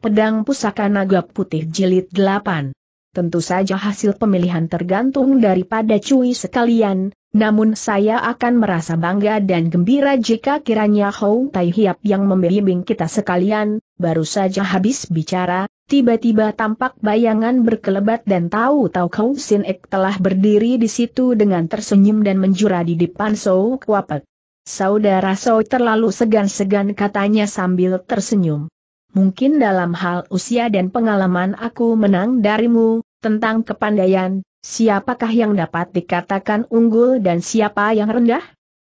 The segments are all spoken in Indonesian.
Pedang Pusaka Naga Putih Jilid 8. Tentu saja hasil pemilihan tergantung daripada cuy sekalian, namun saya akan merasa bangga dan gembira jika kiranya Hou Tai Hiap yang membimbing kita sekalian, baru saja habis bicara, tiba-tiba tampak bayangan berkelebat dan tahu-tahu Kau Sin Ek telah berdiri di situ dengan tersenyum dan menjura di depan Sou Kuapek. Saudara Sou terlalu segan-segan katanya sambil tersenyum mungkin dalam hal usia dan pengalaman aku menang darimu, tentang kepandaian, siapakah yang dapat dikatakan unggul dan siapa yang rendah?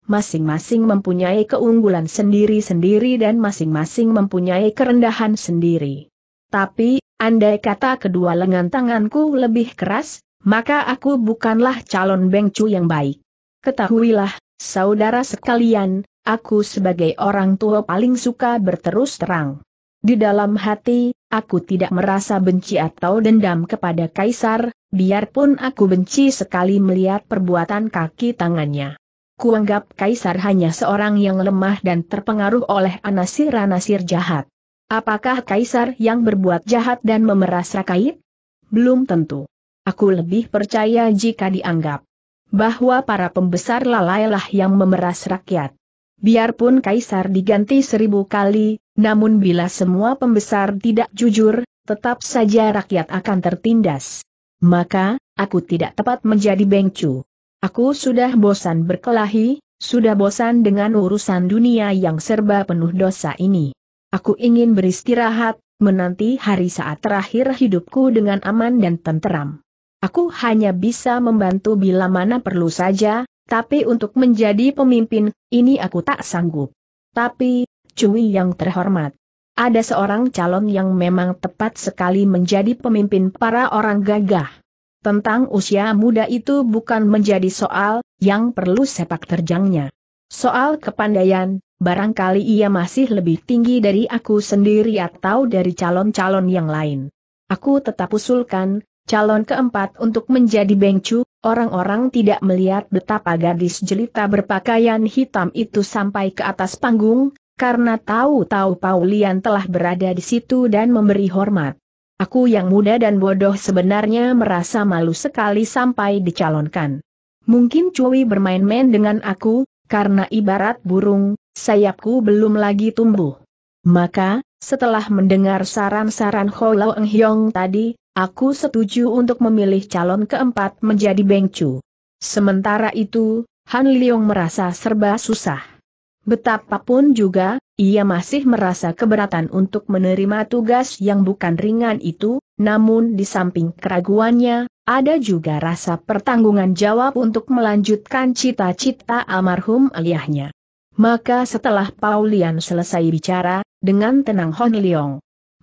Masing-masing mempunyai keunggulan sendiri-sendiri dan masing-masing mempunyai kerendahan sendiri. Tapi, andai kata kedua lengan tanganku lebih keras, maka aku bukanlah calon bengcu yang baik. Ketahuilah, saudara sekalian, aku sebagai orang tua paling suka berterus terang. Di dalam hati, aku tidak merasa benci atau dendam kepada Kaisar, biarpun aku benci sekali melihat perbuatan kaki tangannya. Kuanggap Kaisar hanya seorang yang lemah dan terpengaruh oleh anasir-anasir jahat. Apakah Kaisar yang berbuat jahat dan memeras rakyat? Belum tentu. Aku lebih percaya jika dianggap bahwa para pembesar lalailah yang memeras rakyat. Biarpun Kaisar diganti seribu kali, namun bila semua pembesar tidak jujur, tetap saja rakyat akan tertindas. Maka, aku tidak tepat menjadi bengcu. Aku sudah bosan berkelahi, sudah bosan dengan urusan dunia yang serba penuh dosa ini. Aku ingin beristirahat, menanti hari saat terakhir hidupku dengan aman dan tenteram. Aku hanya bisa membantu bila mana perlu saja, tapi untuk menjadi pemimpin, ini aku tak sanggup. Tapi, Cui yang terhormat. Ada seorang calon yang memang tepat sekali menjadi pemimpin para orang gagah. Tentang usia muda itu bukan menjadi soal, yang perlu sepak terjangnya. Soal kepandaian, barangkali ia masih lebih tinggi dari aku sendiri atau dari calon-calon yang lain. Aku tetap usulkan, calon keempat untuk menjadi bengcu, orang-orang tidak melihat betapa gadis jelita berpakaian hitam itu sampai ke atas panggung, karena tahu-tahu Paulian telah berada di situ dan memberi hormat. Aku yang muda dan bodoh sebenarnya merasa malu sekali sampai dicalonkan. Mungkin Cui bermain-main dengan aku, karena ibarat burung, sayapku belum lagi tumbuh. Maka, setelah mendengar saran-saran Ho Lo Eng Hiong tadi, aku setuju untuk memilih calon keempat menjadi Beng Chu. Sementara itu, Han Leong merasa serba susah. Betapapun juga, ia masih merasa keberatan untuk menerima tugas yang bukan ringan itu, namun di samping keraguannya, ada juga rasa pertanggungan jawab untuk melanjutkan cita-cita almarhum aliyahnya. Maka setelah Paulian selesai bicara, dengan tenang Hon Leong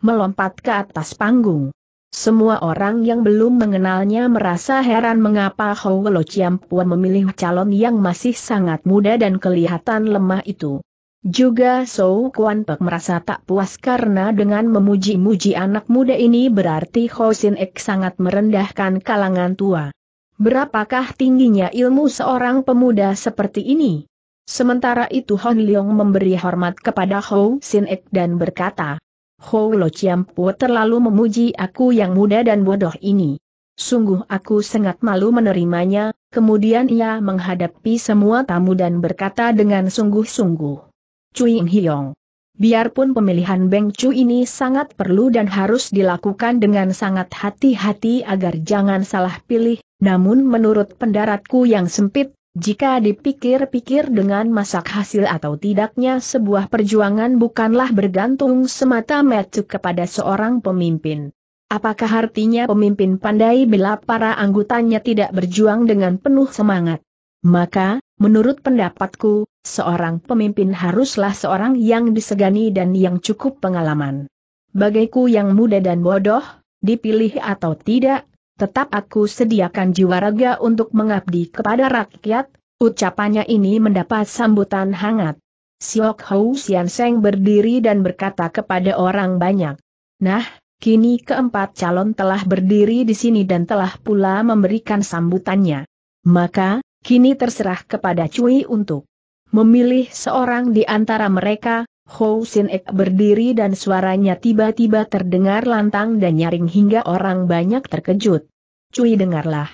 melompat ke atas panggung. Semua orang yang belum mengenalnya merasa heran mengapa Howelo Chiampua memilih calon yang masih sangat muda dan kelihatan lemah itu. Juga Sou Kuan Pek merasa tak puas karena dengan memuji-muji anak muda ini berarti Sin Ek sangat merendahkan kalangan tua. Berapakah tingginya ilmu seorang pemuda seperti ini? Sementara itu Hon Leong memberi hormat kepada Ho Sin Ek dan berkata, Hou Lo Chiampu terlalu memuji aku yang muda dan bodoh ini. Sungguh aku sangat malu menerimanya, kemudian ia menghadapi semua tamu dan berkata dengan sungguh-sungguh. Cuing Hiong. Biarpun pemilihan Beng Chu ini sangat perlu dan harus dilakukan dengan sangat hati-hati agar jangan salah pilih, namun menurut pendaratku yang sempit, jika dipikir-pikir dengan masak hasil atau tidaknya sebuah perjuangan bukanlah bergantung semata-mata kepada seorang pemimpin. Apakah artinya pemimpin pandai bila para anggotanya tidak berjuang dengan penuh semangat? Maka, menurut pendapatku, seorang pemimpin haruslah seorang yang disegani dan yang cukup pengalaman. Bagiku yang muda dan bodoh, dipilih atau tidak, tetap aku sediakan jiwa raga untuk mengabdi kepada rakyat, ucapannya ini mendapat sambutan hangat. Siok Hou Sian Seng berdiri dan berkata kepada orang banyak. Nah, Kini keempat calon telah berdiri di sini dan telah pula memberikan sambutannya. Maka, kini terserah kepada Cui untuk memilih seorang di antara mereka, Hou Sin Ek berdiri dan suaranya tiba-tiba terdengar lantang dan nyaring hingga orang banyak terkejut. Cui dengarlah.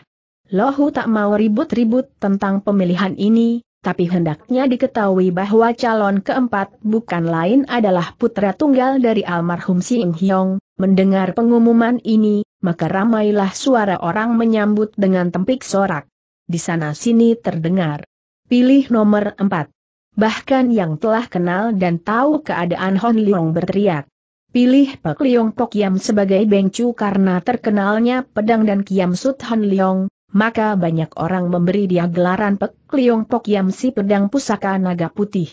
Lohu tak mau ribut-ribut tentang pemilihan ini, tapi hendaknya diketahui bahwa calon keempat bukan lain adalah putra tunggal dari almarhum Si Ing Hyong. Mendengar pengumuman ini, maka ramailah suara orang menyambut dengan tempik sorak. Di sana-sini terdengar. Pilih nomor empat. Bahkan yang telah kenal dan tahu keadaan Hon Leong berteriak. Pilih Pek Leong Pok Yam sebagai Bengcu karena terkenalnya pedang dan Kiam Sut Hon Leong, maka banyak orang memberi dia gelaran Pek Leong Pok Yam si pedang pusaka naga putih.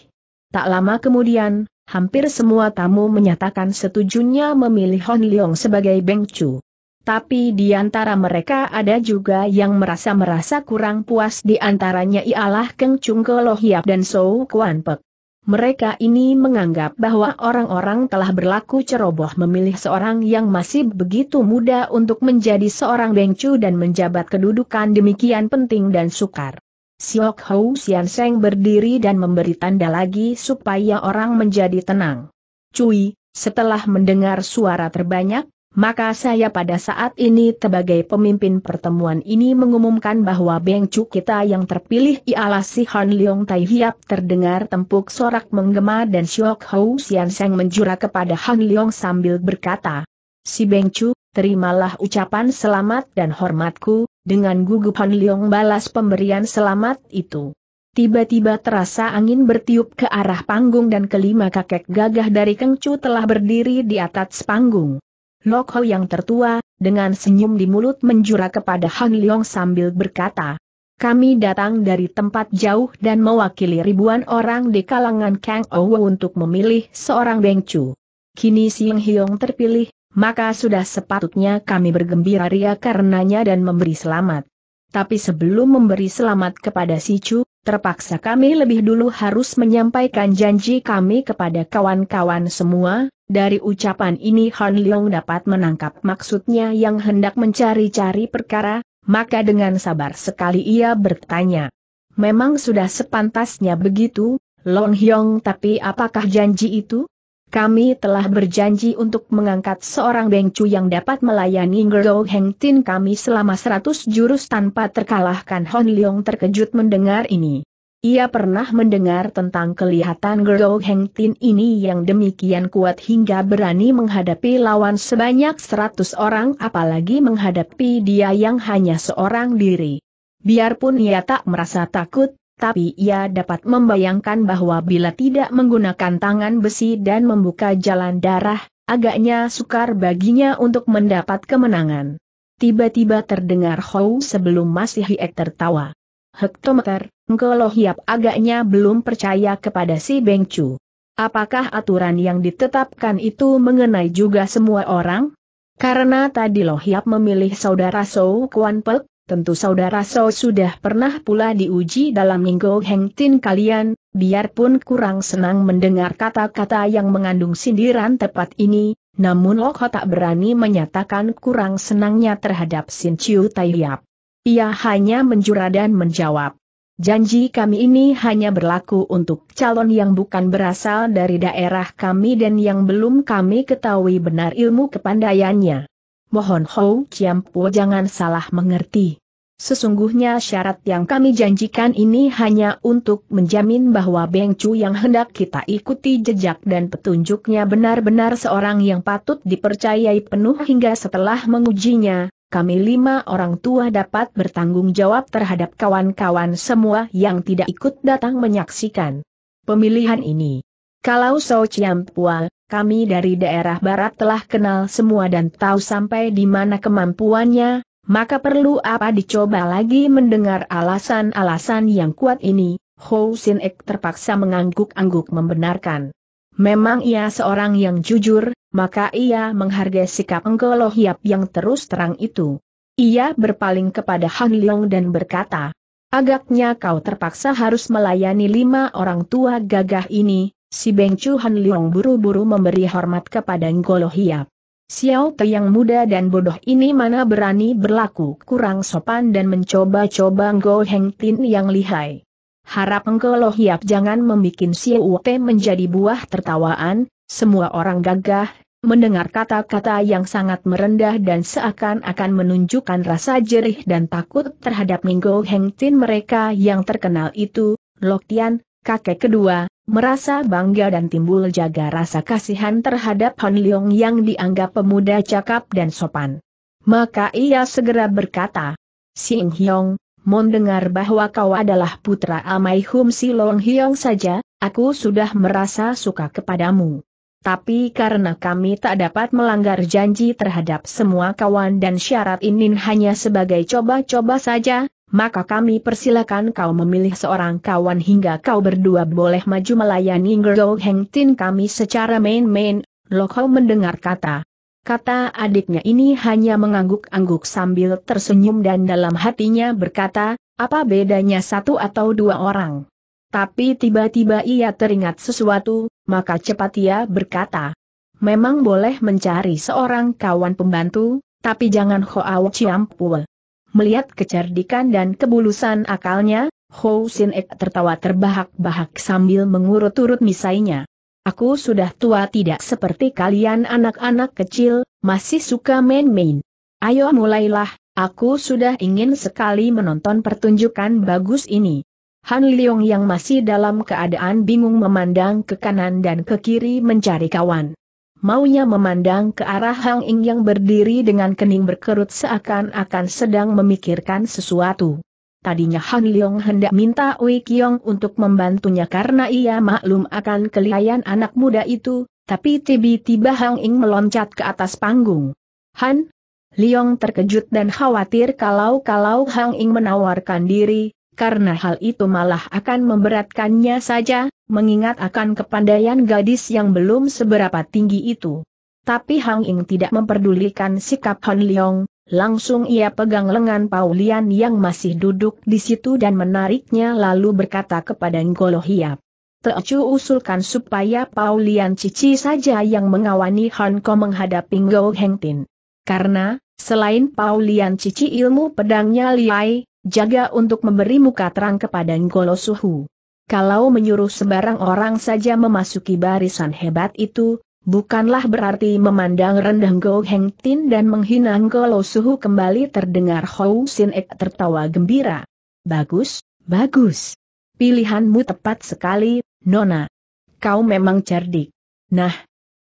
Tak lama kemudian, hampir semua tamu menyatakan setujunya memilih Hon Leong sebagai bengcu. Tapi di antara mereka ada juga yang merasa-merasa kurang puas di antaranya ialah Keng Chung Ke Lohiap dan Sou Kuan Pek. Mereka ini menganggap bahwa orang-orang telah berlaku ceroboh memilih seorang yang masih begitu muda untuk menjadi seorang bengcu dan menjabat kedudukan demikian penting dan sukar. Siok Hou Sian Seng berdiri dan memberi tanda lagi supaya orang menjadi tenang. Cui, setelah mendengar suara terbanyak, maka saya pada saat ini sebagai pemimpin pertemuan ini mengumumkan bahwa Beng kita yang terpilih ialah si Han Leong Tai Hiap terdengar tempuk sorak menggema dan Syok Hou Sian Seng menjura kepada Han Leong sambil berkata, Si Beng terimalah ucapan selamat dan hormatku, dengan gugup Han Leong balas pemberian selamat itu. Tiba-tiba terasa angin bertiup ke arah panggung dan kelima kakek gagah dari Kengcu telah berdiri di atas panggung. Lokho yang tertua, dengan senyum di mulut menjura kepada Han Leong sambil berkata, kami datang dari tempat jauh dan mewakili ribuan orang di kalangan Kang Owo untuk memilih seorang Bengcu. Kini Siang Hyong terpilih, maka sudah sepatutnya kami bergembira ria karenanya dan memberi selamat. Tapi sebelum memberi selamat kepada si Chu, terpaksa kami lebih dulu harus menyampaikan janji kami kepada kawan-kawan semua, dari ucapan ini Han Leong dapat menangkap maksudnya yang hendak mencari-cari perkara, maka dengan sabar sekali ia bertanya. Memang sudah sepantasnya begitu, Long Hyong tapi apakah janji itu? Kami telah berjanji untuk mengangkat seorang Bengcu yang dapat melayani Ngero Heng Tin kami selama seratus jurus tanpa terkalahkan Hon Leong terkejut mendengar ini. Ia pernah mendengar tentang kelihatan Gerou Heng Tin ini yang demikian kuat hingga berani menghadapi lawan sebanyak seratus orang apalagi menghadapi dia yang hanya seorang diri. Biarpun ia tak merasa takut, tapi ia dapat membayangkan bahwa bila tidak menggunakan tangan besi dan membuka jalan darah, agaknya sukar baginya untuk mendapat kemenangan. Tiba-tiba terdengar Hou sebelum masih Hiek tertawa. Hektometer, Ngkolo Hiap agaknya belum percaya kepada si Beng Chu. Apakah aturan yang ditetapkan itu mengenai juga semua orang? Karena tadi Loh Hiap memilih saudara Sou Kuan Pek, tentu saudara Sou sudah pernah pula diuji dalam Ninggo Heng Tin kalian, biarpun kurang senang mendengar kata-kata yang mengandung sindiran tepat ini, namun Loh tak berani menyatakan kurang senangnya terhadap Sin Chiu Tai Hiap. Ia hanya menjura dan menjawab. Janji kami ini hanya berlaku untuk calon yang bukan berasal dari daerah kami dan yang belum kami ketahui benar ilmu kepandaiannya. Mohon Hou Chiampo jangan salah mengerti. Sesungguhnya syarat yang kami janjikan ini hanya untuk menjamin bahwa Beng Chu yang hendak kita ikuti jejak dan petunjuknya benar-benar seorang yang patut dipercayai penuh hingga setelah mengujinya, kami lima orang tua dapat bertanggung jawab terhadap kawan-kawan semua yang tidak ikut datang menyaksikan pemilihan ini. Kalau So Pua, kami dari daerah barat telah kenal semua dan tahu sampai di mana kemampuannya, maka perlu apa dicoba lagi mendengar alasan-alasan yang kuat ini, Ho Sin Ek terpaksa mengangguk-angguk membenarkan. Memang ia seorang yang jujur, maka ia menghargai sikap Enggolohiap Hiap yang terus terang itu. Ia berpaling kepada Han Leong dan berkata, Agaknya kau terpaksa harus melayani lima orang tua gagah ini, si Beng Chu Han Leong buru-buru memberi hormat kepada Enggolohiap. Hiap. Xiao Te yang muda dan bodoh ini mana berani berlaku kurang sopan dan mencoba-coba Ngo Heng Tin yang lihai. Harap engkau loh hiap jangan membuat Uwe menjadi buah tertawaan, semua orang gagah, mendengar kata-kata yang sangat merendah dan seakan-akan menunjukkan rasa jerih dan takut terhadap Minggo Heng Tin mereka yang terkenal itu, Lok Tian, kakek kedua, merasa bangga dan timbul jaga rasa kasihan terhadap Han Leong yang dianggap pemuda cakap dan sopan. Maka ia segera berkata, Sing Hyong, mendengar bahwa kau adalah putra Amaihum Long Hiong saja, aku sudah merasa suka kepadamu. Tapi karena kami tak dapat melanggar janji terhadap semua kawan dan syarat ini hanya sebagai coba-coba saja, maka kami persilakan kau memilih seorang kawan hingga kau berdua boleh maju melayani Gerdo Heng Tin kami secara main-main. Lokau mendengar kata Kata adiknya ini hanya mengangguk-angguk sambil tersenyum dan dalam hatinya berkata, apa bedanya satu atau dua orang. Tapi tiba-tiba ia teringat sesuatu, maka cepat ia berkata, memang boleh mencari seorang kawan pembantu, tapi jangan Hoa Chiampul. Melihat kecerdikan dan kebulusan akalnya, Ho Sin Ek tertawa terbahak-bahak sambil mengurut-urut misainya. Aku sudah tua tidak seperti kalian anak-anak kecil, masih suka main-main. Ayo mulailah, aku sudah ingin sekali menonton pertunjukan bagus ini. Han Leong yang masih dalam keadaan bingung memandang ke kanan dan ke kiri mencari kawan. Maunya memandang ke arah Hang Ing yang berdiri dengan kening berkerut seakan-akan sedang memikirkan sesuatu. Tadinya Han Leong hendak minta Wei Kiong untuk membantunya karena ia maklum akan kelihayan anak muda itu, tapi tiba-tiba Hang Ying meloncat ke atas panggung. Han, Leong terkejut dan khawatir kalau-kalau Hang Ying menawarkan diri, karena hal itu malah akan memberatkannya saja, mengingat akan kepandaian gadis yang belum seberapa tinggi itu. Tapi Hang Ying tidak memperdulikan sikap Han Leong, Langsung ia pegang lengan Paulian yang masih duduk di situ dan menariknya lalu berkata kepada Ngolo Hiap. Teocu usulkan supaya Paulian Cici saja yang mengawani Hanko menghadapi Heng Hengtin. Karena, selain Paulian Cici ilmu pedangnya liai, jaga untuk memberi muka terang kepada Ngolo Suhu. Kalau menyuruh sembarang orang saja memasuki barisan hebat itu, bukanlah berarti memandang rendah Go Heng Tin dan menghina Golo Suhu kembali terdengar Hou Sin Ek tertawa gembira. Bagus, bagus. Pilihanmu tepat sekali, Nona. Kau memang cerdik. Nah,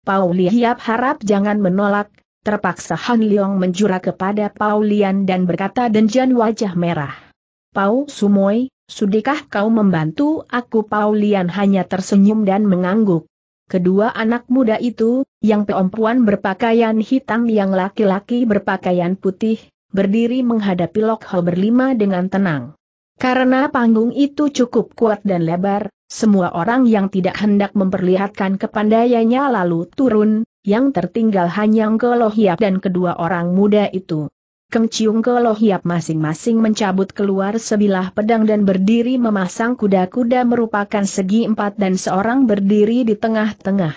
Pauli Hiap harap jangan menolak, terpaksa Han Leong menjura kepada Paulian dan berkata denjan wajah merah. Pau Sumoy, sudikah kau membantu aku Paulian hanya tersenyum dan mengangguk kedua anak muda itu, yang perempuan berpakaian hitam yang laki-laki berpakaian putih, berdiri menghadapi lokal berlima dengan tenang. Karena panggung itu cukup kuat dan lebar, semua orang yang tidak hendak memperlihatkan kepandaiannya lalu turun, yang tertinggal hanya Ngkolohiap dan kedua orang muda itu. Keng Ciung Goloh masing-masing mencabut keluar sebilah pedang dan berdiri memasang kuda-kuda merupakan segi empat dan seorang berdiri di tengah-tengah.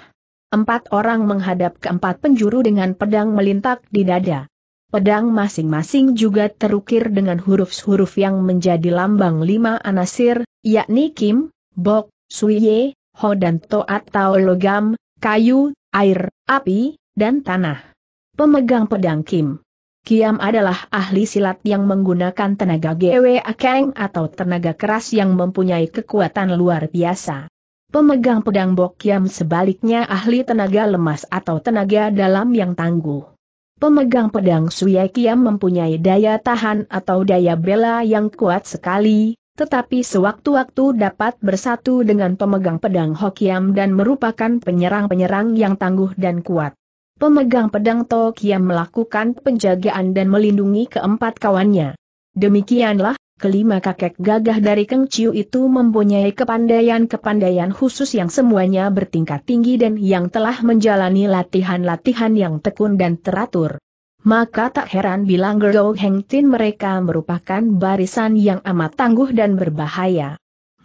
Empat orang menghadap keempat penjuru dengan pedang melintak di dada. Pedang masing-masing juga terukir dengan huruf-huruf yang menjadi lambang lima anasir, yakni Kim, Bok, Suye, Ho dan To atau Logam, kayu, air, api, dan tanah. Pemegang pedang Kim. Kiam adalah ahli silat yang menggunakan tenaga Gwe Akeng atau tenaga keras yang mempunyai kekuatan luar biasa. Pemegang pedang Bok Kiam sebaliknya ahli tenaga lemas atau tenaga dalam yang tangguh. Pemegang pedang Suye Kiam mempunyai daya tahan atau daya bela yang kuat sekali, tetapi sewaktu-waktu dapat bersatu dengan pemegang pedang Hokiam dan merupakan penyerang-penyerang yang tangguh dan kuat pemegang pedang Tokia melakukan penjagaan dan melindungi keempat kawannya. Demikianlah, kelima kakek gagah dari Keng Chiu itu mempunyai kepandaian-kepandaian khusus yang semuanya bertingkat tinggi dan yang telah menjalani latihan-latihan yang tekun dan teratur. Maka tak heran bila Gerou Heng Tin mereka merupakan barisan yang amat tangguh dan berbahaya.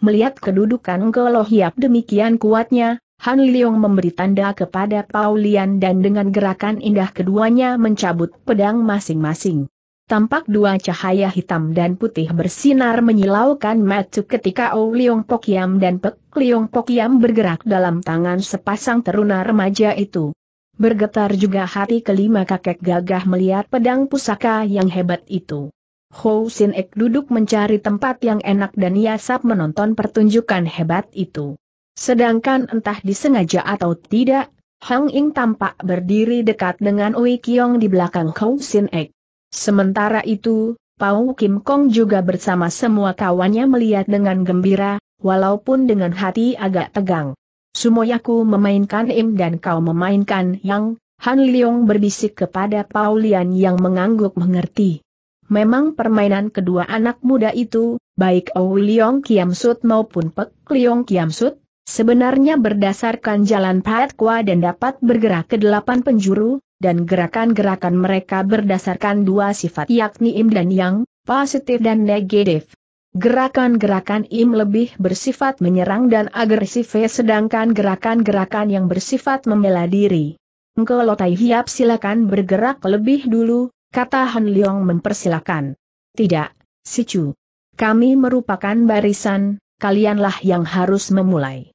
Melihat kedudukan Goloh Hiap demikian kuatnya, Han Leong memberi tanda kepada Paulian dan dengan gerakan indah keduanya mencabut pedang masing-masing. Tampak dua cahaya hitam dan putih bersinar menyilaukan matu ketika O Leong Pokiam dan Pek Leong Pokiam bergerak dalam tangan sepasang teruna remaja itu. Bergetar juga hati kelima kakek gagah melihat pedang pusaka yang hebat itu. Ho Sin Ek duduk mencari tempat yang enak dan ia sab menonton pertunjukan hebat itu. Sedangkan entah disengaja atau tidak, Hang Ying tampak berdiri dekat dengan Wei Kiong di belakang Kong Sin Ek. Sementara itu, Pau Kim Kong juga bersama semua kawannya melihat dengan gembira, walaupun dengan hati agak tegang. Sumoyaku memainkan Im dan kau memainkan Yang, Han Leong berbisik kepada Paulian yang mengangguk mengerti. Memang permainan kedua anak muda itu, baik Ou Liyong Kiam Sut maupun Pek Leong Kiam Sut, Sebenarnya berdasarkan jalan Kwa dan dapat bergerak ke delapan penjuru, dan gerakan-gerakan mereka berdasarkan dua sifat yakni im dan yang, positif dan negatif. Gerakan-gerakan im lebih bersifat menyerang dan agresif sedangkan gerakan-gerakan yang bersifat membela diri. Engkau Lotai Hiap silakan bergerak lebih dulu, kata Han Leong mempersilakan. Tidak, Sicu. Kami merupakan barisan, kalianlah yang harus memulai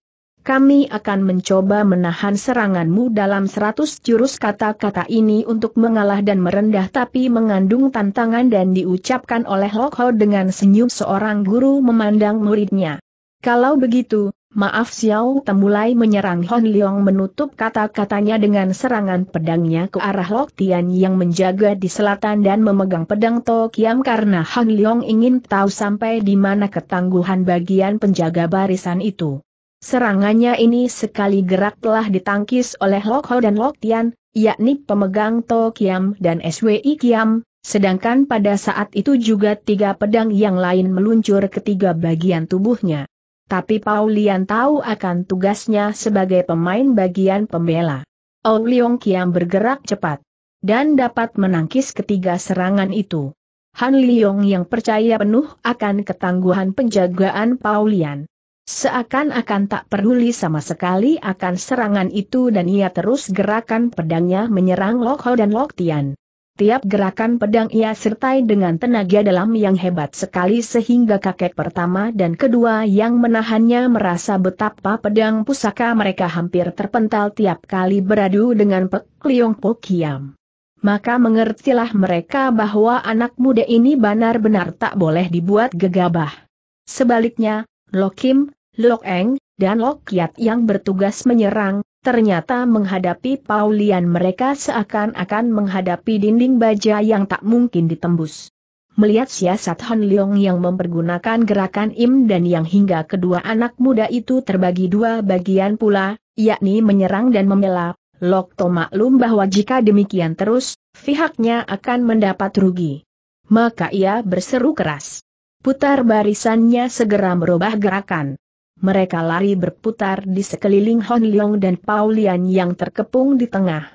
kami akan mencoba menahan seranganmu dalam seratus jurus kata-kata ini untuk mengalah dan merendah tapi mengandung tantangan dan diucapkan oleh Ho dengan senyum seorang guru memandang muridnya. Kalau begitu, maaf Xiao Te mulai menyerang Hon Leong menutup kata-katanya dengan serangan pedangnya ke arah Lok Tian yang menjaga di selatan dan memegang pedang To Kiam karena Hon Leong ingin tahu sampai di mana ketangguhan bagian penjaga barisan itu. Serangannya ini sekali gerak telah ditangkis oleh Lok Ho dan Lok Tian, yakni pemegang To Kiam dan SWI Kiam, sedangkan pada saat itu juga tiga pedang yang lain meluncur ke tiga bagian tubuhnya. Tapi Paulian tahu akan tugasnya sebagai pemain bagian pembela. Ong Leong Kiam bergerak cepat dan dapat menangkis ketiga serangan itu. Han Leong yang percaya penuh akan ketangguhan penjagaan Paulian Seakan-akan tak peduli sama sekali akan serangan itu dan ia terus gerakan pedangnya menyerang Lok Ho dan Lok Tian. Tiap gerakan pedang ia sertai dengan tenaga dalam yang hebat sekali sehingga kakek pertama dan kedua yang menahannya merasa betapa pedang pusaka mereka hampir terpental tiap kali beradu dengan Pek Liong Pokiam. Maka mengertilah mereka bahwa anak muda ini benar-benar tak boleh dibuat gegabah. Sebaliknya, Lokim, Lok Eng, dan Lok Kiat yang bertugas menyerang, ternyata menghadapi Paulian mereka seakan-akan menghadapi dinding baja yang tak mungkin ditembus. Melihat siasat Han Leong yang mempergunakan gerakan Im dan yang hingga kedua anak muda itu terbagi dua bagian pula, yakni menyerang dan membela, Lok To maklum bahwa jika demikian terus, pihaknya akan mendapat rugi. Maka ia berseru keras. Putar barisannya segera merubah gerakan mereka lari berputar di sekeliling Hon Leong dan Paulian yang terkepung di tengah.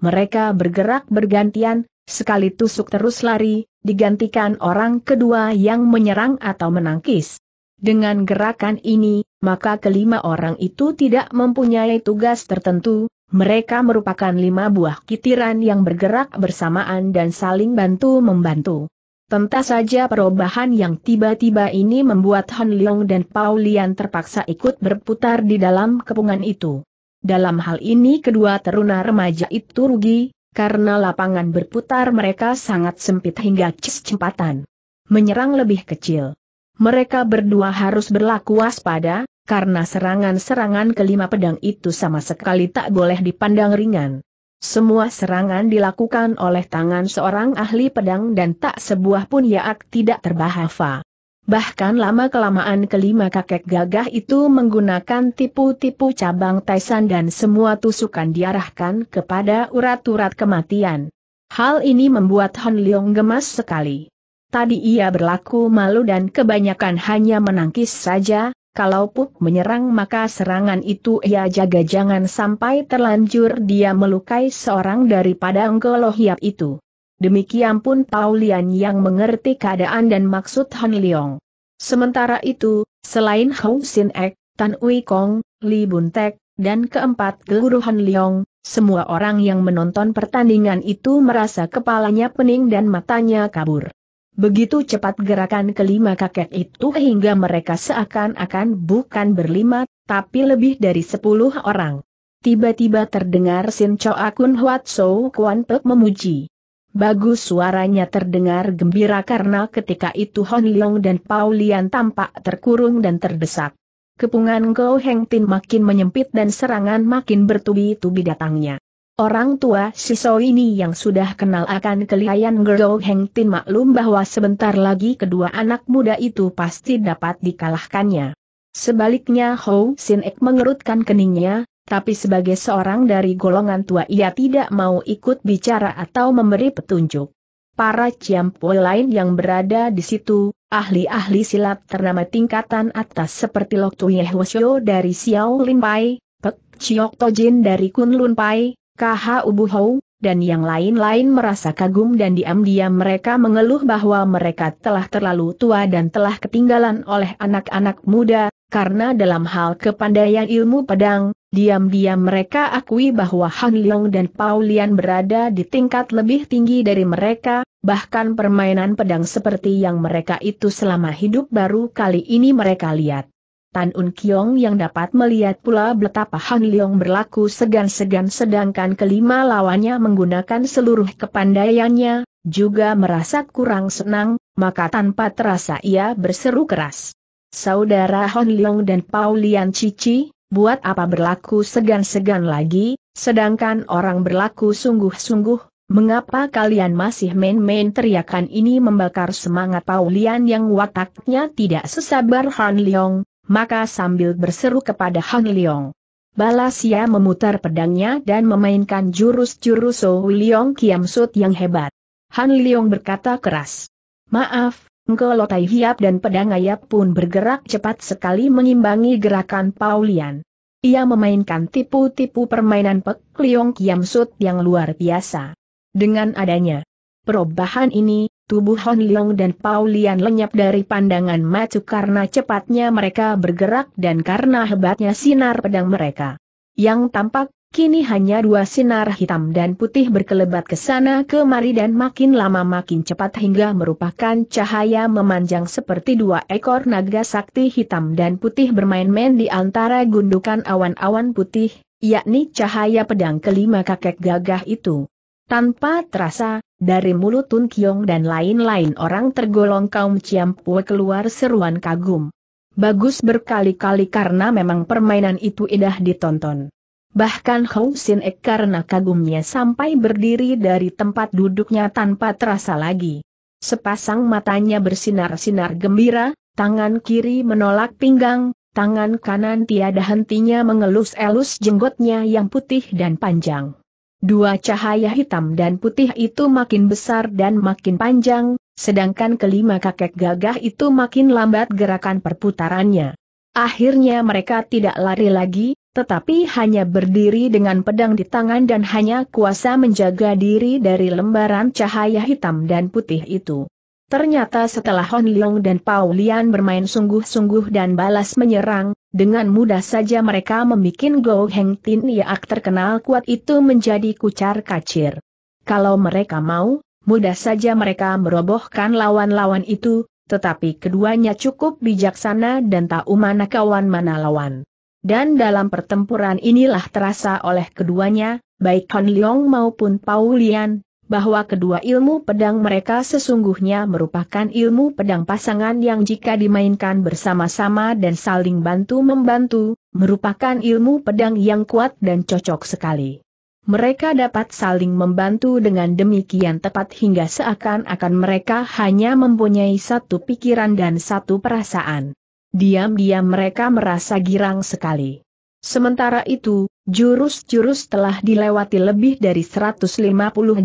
Mereka bergerak bergantian, sekali tusuk terus lari, digantikan orang kedua yang menyerang atau menangkis. Dengan gerakan ini, maka kelima orang itu tidak mempunyai tugas tertentu, mereka merupakan lima buah kitiran yang bergerak bersamaan dan saling bantu-membantu. Tentu saja perubahan yang tiba-tiba ini membuat Han Leong dan Paulian terpaksa ikut berputar di dalam kepungan itu. Dalam hal ini kedua teruna remaja itu rugi, karena lapangan berputar mereka sangat sempit hingga cis-cempatan. menyerang lebih kecil. Mereka berdua harus berlaku waspada, karena serangan-serangan kelima pedang itu sama sekali tak boleh dipandang ringan. Semua serangan dilakukan oleh tangan seorang ahli pedang dan tak sebuah pun Yaak tidak terbahafa. Bahkan lama-kelamaan kelima kakek gagah itu menggunakan tipu-tipu cabang Taisan dan semua tusukan diarahkan kepada urat-urat kematian. Hal ini membuat Han Leong gemas sekali. Tadi ia berlaku malu dan kebanyakan hanya menangkis saja, kalau Pup menyerang maka serangan itu ia jaga jangan sampai terlanjur dia melukai seorang daripada Ngolohiap itu. Demikian pun Paulian yang mengerti keadaan dan maksud Han Leong. Sementara itu, selain Hou Sin Ek, Tan Ui Kong, Li Bun Tek, dan keempat guru Han Leong, semua orang yang menonton pertandingan itu merasa kepalanya pening dan matanya kabur. Begitu cepat gerakan kelima kakek itu hingga mereka seakan-akan bukan berlima, tapi lebih dari sepuluh orang. Tiba-tiba terdengar Sin Cho Akun Huat So Kuan Pek memuji. Bagus suaranya terdengar gembira karena ketika itu Hon Leong dan Paulian tampak terkurung dan terdesak. Kepungan Go Heng Tin makin menyempit dan serangan makin bertubi-tubi datangnya. Orang tua Siso ini yang sudah kenal akan kelihayan Gerdo Heng Tin maklum bahwa sebentar lagi kedua anak muda itu pasti dapat dikalahkannya. Sebaliknya Hou Sin Ek mengerutkan keningnya, tapi sebagai seorang dari golongan tua ia tidak mau ikut bicara atau memberi petunjuk. Para ciampu lain yang berada di situ, ahli-ahli silat ternama tingkatan atas seperti Lok Tuyeh Wosyo dari Xiao Lin Pai, Pek Chiok Tojin dari Kun Lun Pai, KH Ubuhou, dan yang lain-lain merasa kagum dan diam-diam mereka mengeluh bahwa mereka telah terlalu tua dan telah ketinggalan oleh anak-anak muda, karena dalam hal kepandaian ilmu pedang, diam-diam mereka akui bahwa Han Leong dan Paulian berada di tingkat lebih tinggi dari mereka, bahkan permainan pedang seperti yang mereka itu selama hidup baru kali ini mereka lihat. Tan Un Kiong yang dapat melihat pula betapa Han Leong berlaku segan-segan sedangkan kelima lawannya menggunakan seluruh kepandaiannya, juga merasa kurang senang, maka tanpa terasa ia berseru keras. Saudara Han Leong dan Paulian Cici, buat apa berlaku segan-segan lagi, sedangkan orang berlaku sungguh-sungguh, mengapa kalian masih main-main teriakan ini membakar semangat Paulian yang wataknya tidak sesabar Han Leong, maka sambil berseru kepada Hang Liong. Balas ia memutar pedangnya dan memainkan jurus-jurus So Liong Kiam Sut yang hebat. Han Liong berkata keras. Maaf, engkau lotai hiap dan pedang ayap pun bergerak cepat sekali mengimbangi gerakan Paulian. Ia memainkan tipu-tipu permainan Pek Liong Kiam Sut yang luar biasa. Dengan adanya perubahan ini, tubuh Hon Leong dan Paulian lenyap dari pandangan Macu karena cepatnya mereka bergerak dan karena hebatnya sinar pedang mereka. Yang tampak, kini hanya dua sinar hitam dan putih berkelebat ke sana kemari dan makin lama makin cepat hingga merupakan cahaya memanjang seperti dua ekor naga sakti hitam dan putih bermain-main di antara gundukan awan-awan putih, yakni cahaya pedang kelima kakek gagah itu. Tanpa terasa, dari mulut Tun Kiong dan lain-lain orang tergolong kaum Ciam Pue keluar seruan kagum. Bagus berkali-kali karena memang permainan itu indah ditonton. Bahkan Hou Sin Ek karena kagumnya sampai berdiri dari tempat duduknya tanpa terasa lagi. Sepasang matanya bersinar-sinar gembira, tangan kiri menolak pinggang, tangan kanan tiada hentinya mengelus-elus jenggotnya yang putih dan panjang. Dua cahaya hitam dan putih itu makin besar dan makin panjang, sedangkan kelima kakek gagah itu makin lambat gerakan perputarannya. Akhirnya mereka tidak lari lagi, tetapi hanya berdiri dengan pedang di tangan dan hanya kuasa menjaga diri dari lembaran cahaya hitam dan putih itu. Ternyata setelah Hon Leong dan Paulian bermain sungguh-sungguh dan balas menyerang, dengan mudah saja mereka membuat Go Heng Tin Yak terkenal kuat itu menjadi kucar kacir. Kalau mereka mau, mudah saja mereka merobohkan lawan-lawan itu, tetapi keduanya cukup bijaksana dan tahu mana kawan mana lawan. Dan dalam pertempuran inilah terasa oleh keduanya, baik Hon Leong maupun Paulian, bahwa kedua ilmu pedang mereka sesungguhnya merupakan ilmu pedang pasangan yang jika dimainkan bersama-sama dan saling bantu-membantu, merupakan ilmu pedang yang kuat dan cocok sekali. Mereka dapat saling membantu dengan demikian tepat hingga seakan-akan mereka hanya mempunyai satu pikiran dan satu perasaan. Diam-diam mereka merasa girang sekali. Sementara itu, jurus-jurus telah dilewati lebih dari 150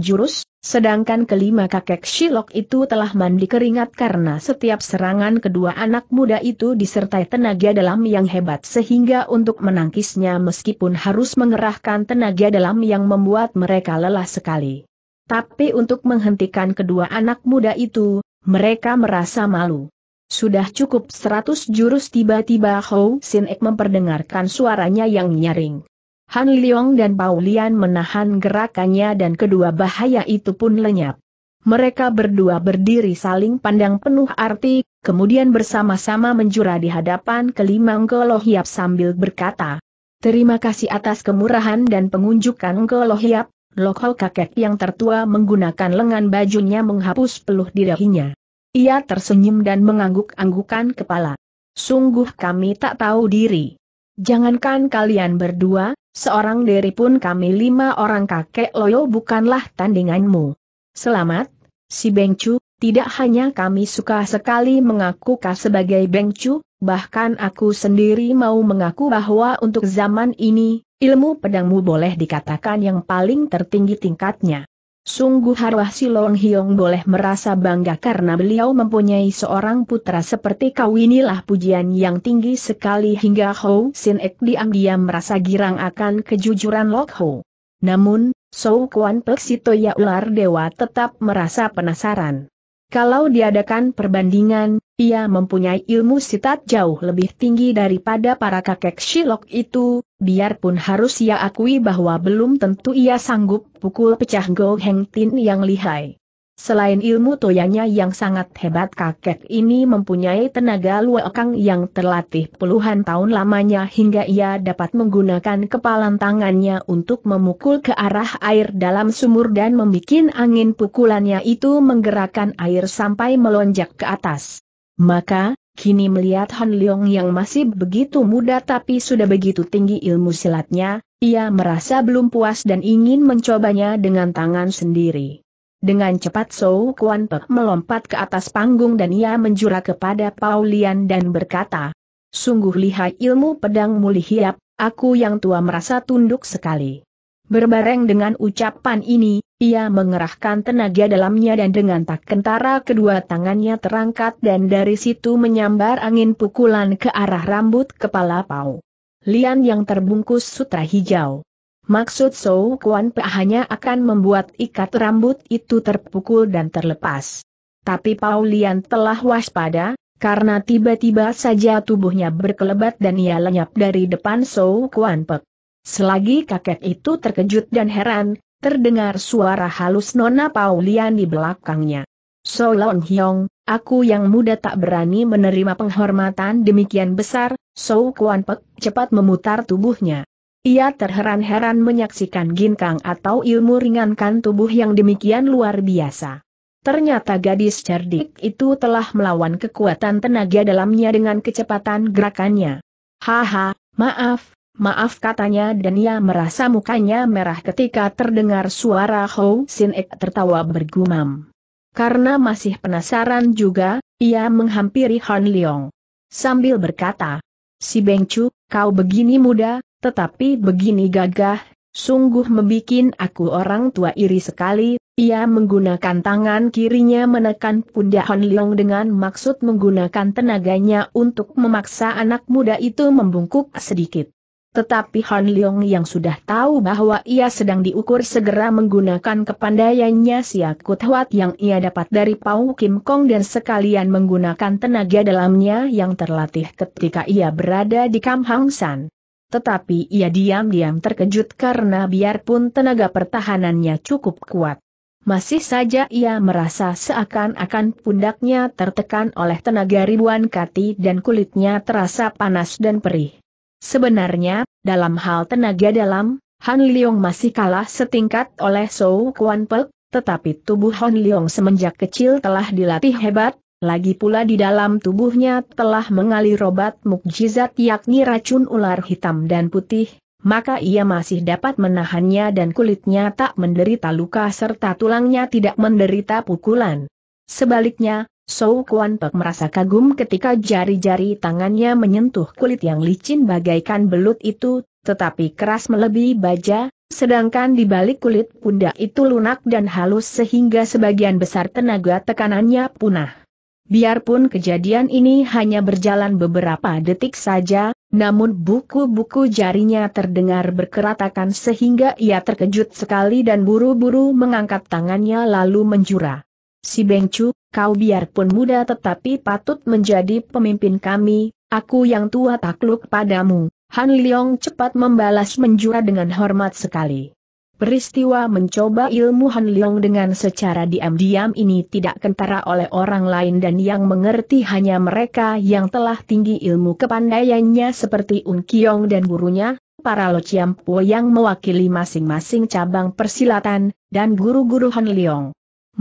jurus, sedangkan kelima kakek Shilok itu telah mandi keringat karena setiap serangan kedua anak muda itu disertai tenaga dalam yang hebat sehingga untuk menangkisnya meskipun harus mengerahkan tenaga dalam yang membuat mereka lelah sekali. Tapi untuk menghentikan kedua anak muda itu, mereka merasa malu. Sudah cukup seratus jurus tiba-tiba Hou Sin Ek memperdengarkan suaranya yang nyaring. Han Leong dan Paulian menahan gerakannya dan kedua bahaya itu pun lenyap. Mereka berdua berdiri saling pandang penuh arti, kemudian bersama-sama menjura di hadapan kelima Ngkoloh sambil berkata, Terima kasih atas kemurahan dan pengunjukan Ngkoloh Hiap, kakek yang tertua menggunakan lengan bajunya menghapus peluh di dahinya. Ia tersenyum dan mengangguk-anggukan kepala. Sungguh kami tak tahu diri. Jangankan kalian berdua, seorang diri pun kami lima orang kakek loyo bukanlah tandinganmu. Selamat, si Bengcu, tidak hanya kami suka sekali mengaku kau sebagai Bengcu, bahkan aku sendiri mau mengaku bahwa untuk zaman ini, ilmu pedangmu boleh dikatakan yang paling tertinggi tingkatnya. Sungguh harwah Long Hiong boleh merasa bangga karena beliau mempunyai seorang putra seperti kau inilah pujian yang tinggi sekali hingga Ho Sin Ek diam-diam merasa girang akan kejujuran Lok Ho. Namun, So Kuan Pek ya ular dewa tetap merasa penasaran. Kalau diadakan perbandingan, ia mempunyai ilmu sitat jauh lebih tinggi daripada para kakek Shilok itu, biarpun harus ia akui bahwa belum tentu ia sanggup pukul pecah Go Heng Tin yang lihai. Selain ilmu toyanya yang sangat hebat kakek ini mempunyai tenaga luekang yang terlatih puluhan tahun lamanya hingga ia dapat menggunakan kepalan tangannya untuk memukul ke arah air dalam sumur dan membuat angin pukulannya itu menggerakkan air sampai melonjak ke atas. Maka, kini melihat Han Leong yang masih begitu muda tapi sudah begitu tinggi ilmu silatnya, ia merasa belum puas dan ingin mencobanya dengan tangan sendiri. Dengan cepat Sou Kuan Pe melompat ke atas panggung dan ia menjura kepada Paulian dan berkata, Sungguh lihai ilmu pedang pedangmu lihiap, aku yang tua merasa tunduk sekali. Berbareng dengan ucapan ini, ia mengerahkan tenaga dalamnya dan dengan tak kentara kedua tangannya terangkat dan dari situ menyambar angin pukulan ke arah rambut kepala Pau. Lian yang terbungkus sutra hijau. Maksud Sou Kuan Pe hanya akan membuat ikat rambut itu terpukul dan terlepas. Tapi Paulian telah waspada, karena tiba-tiba saja tubuhnya berkelebat dan ia lenyap dari depan Sou Kuan Pe. Selagi kakek itu terkejut dan heran, terdengar suara halus Nona Paulian di belakangnya. So Lon Hyong, aku yang muda tak berani menerima penghormatan demikian besar, So Kuan Pe, cepat memutar tubuhnya. Ia terheran-heran menyaksikan ginkang atau ilmu ringankan tubuh yang demikian luar biasa. Ternyata gadis cerdik itu telah melawan kekuatan tenaga dalamnya dengan kecepatan gerakannya. Haha, maaf, maaf katanya dan ia merasa mukanya merah ketika terdengar suara Hou Sin Ek tertawa bergumam. Karena masih penasaran juga, ia menghampiri Han Leong. Sambil berkata, Si Beng Chu, kau begini muda, tetapi begini gagah, sungguh membikin aku orang tua iri sekali, ia menggunakan tangan kirinya menekan pundak Hon Leong dengan maksud menggunakan tenaganya untuk memaksa anak muda itu membungkuk sedikit. Tetapi Han Leong yang sudah tahu bahwa ia sedang diukur segera menggunakan kepandaiannya siakut huat yang ia dapat dari Pau Kim Kong dan sekalian menggunakan tenaga dalamnya yang terlatih ketika ia berada di Kam Hang San tetapi ia diam-diam terkejut karena biarpun tenaga pertahanannya cukup kuat. Masih saja ia merasa seakan-akan pundaknya tertekan oleh tenaga ribuan kati dan kulitnya terasa panas dan perih. Sebenarnya, dalam hal tenaga dalam, Han Liong masih kalah setingkat oleh Sou Kuan Pek, tetapi tubuh Han Liong semenjak kecil telah dilatih hebat, lagi pula di dalam tubuhnya telah mengalir obat mukjizat yakni racun ular hitam dan putih, maka ia masih dapat menahannya dan kulitnya tak menderita luka serta tulangnya tidak menderita pukulan. Sebaliknya, Sou Kuan Pek merasa kagum ketika jari-jari tangannya menyentuh kulit yang licin bagaikan belut itu, tetapi keras melebihi baja, Sedangkan di balik kulit pundak itu lunak dan halus sehingga sebagian besar tenaga tekanannya punah. Biarpun kejadian ini hanya berjalan beberapa detik saja, namun buku-buku jarinya terdengar berkeratakan sehingga ia terkejut sekali dan buru-buru mengangkat tangannya lalu menjura. Si Bengcu, kau biarpun muda tetapi patut menjadi pemimpin kami, aku yang tua takluk padamu. Han Leong cepat membalas menjura dengan hormat sekali. Peristiwa mencoba ilmu Han Leong dengan secara diam-diam ini tidak kentara oleh orang lain dan yang mengerti hanya mereka yang telah tinggi ilmu kepandaiannya seperti Un Kiong dan gurunya, para Lo Chiam Po yang mewakili masing-masing cabang persilatan, dan guru-guru Han Leong.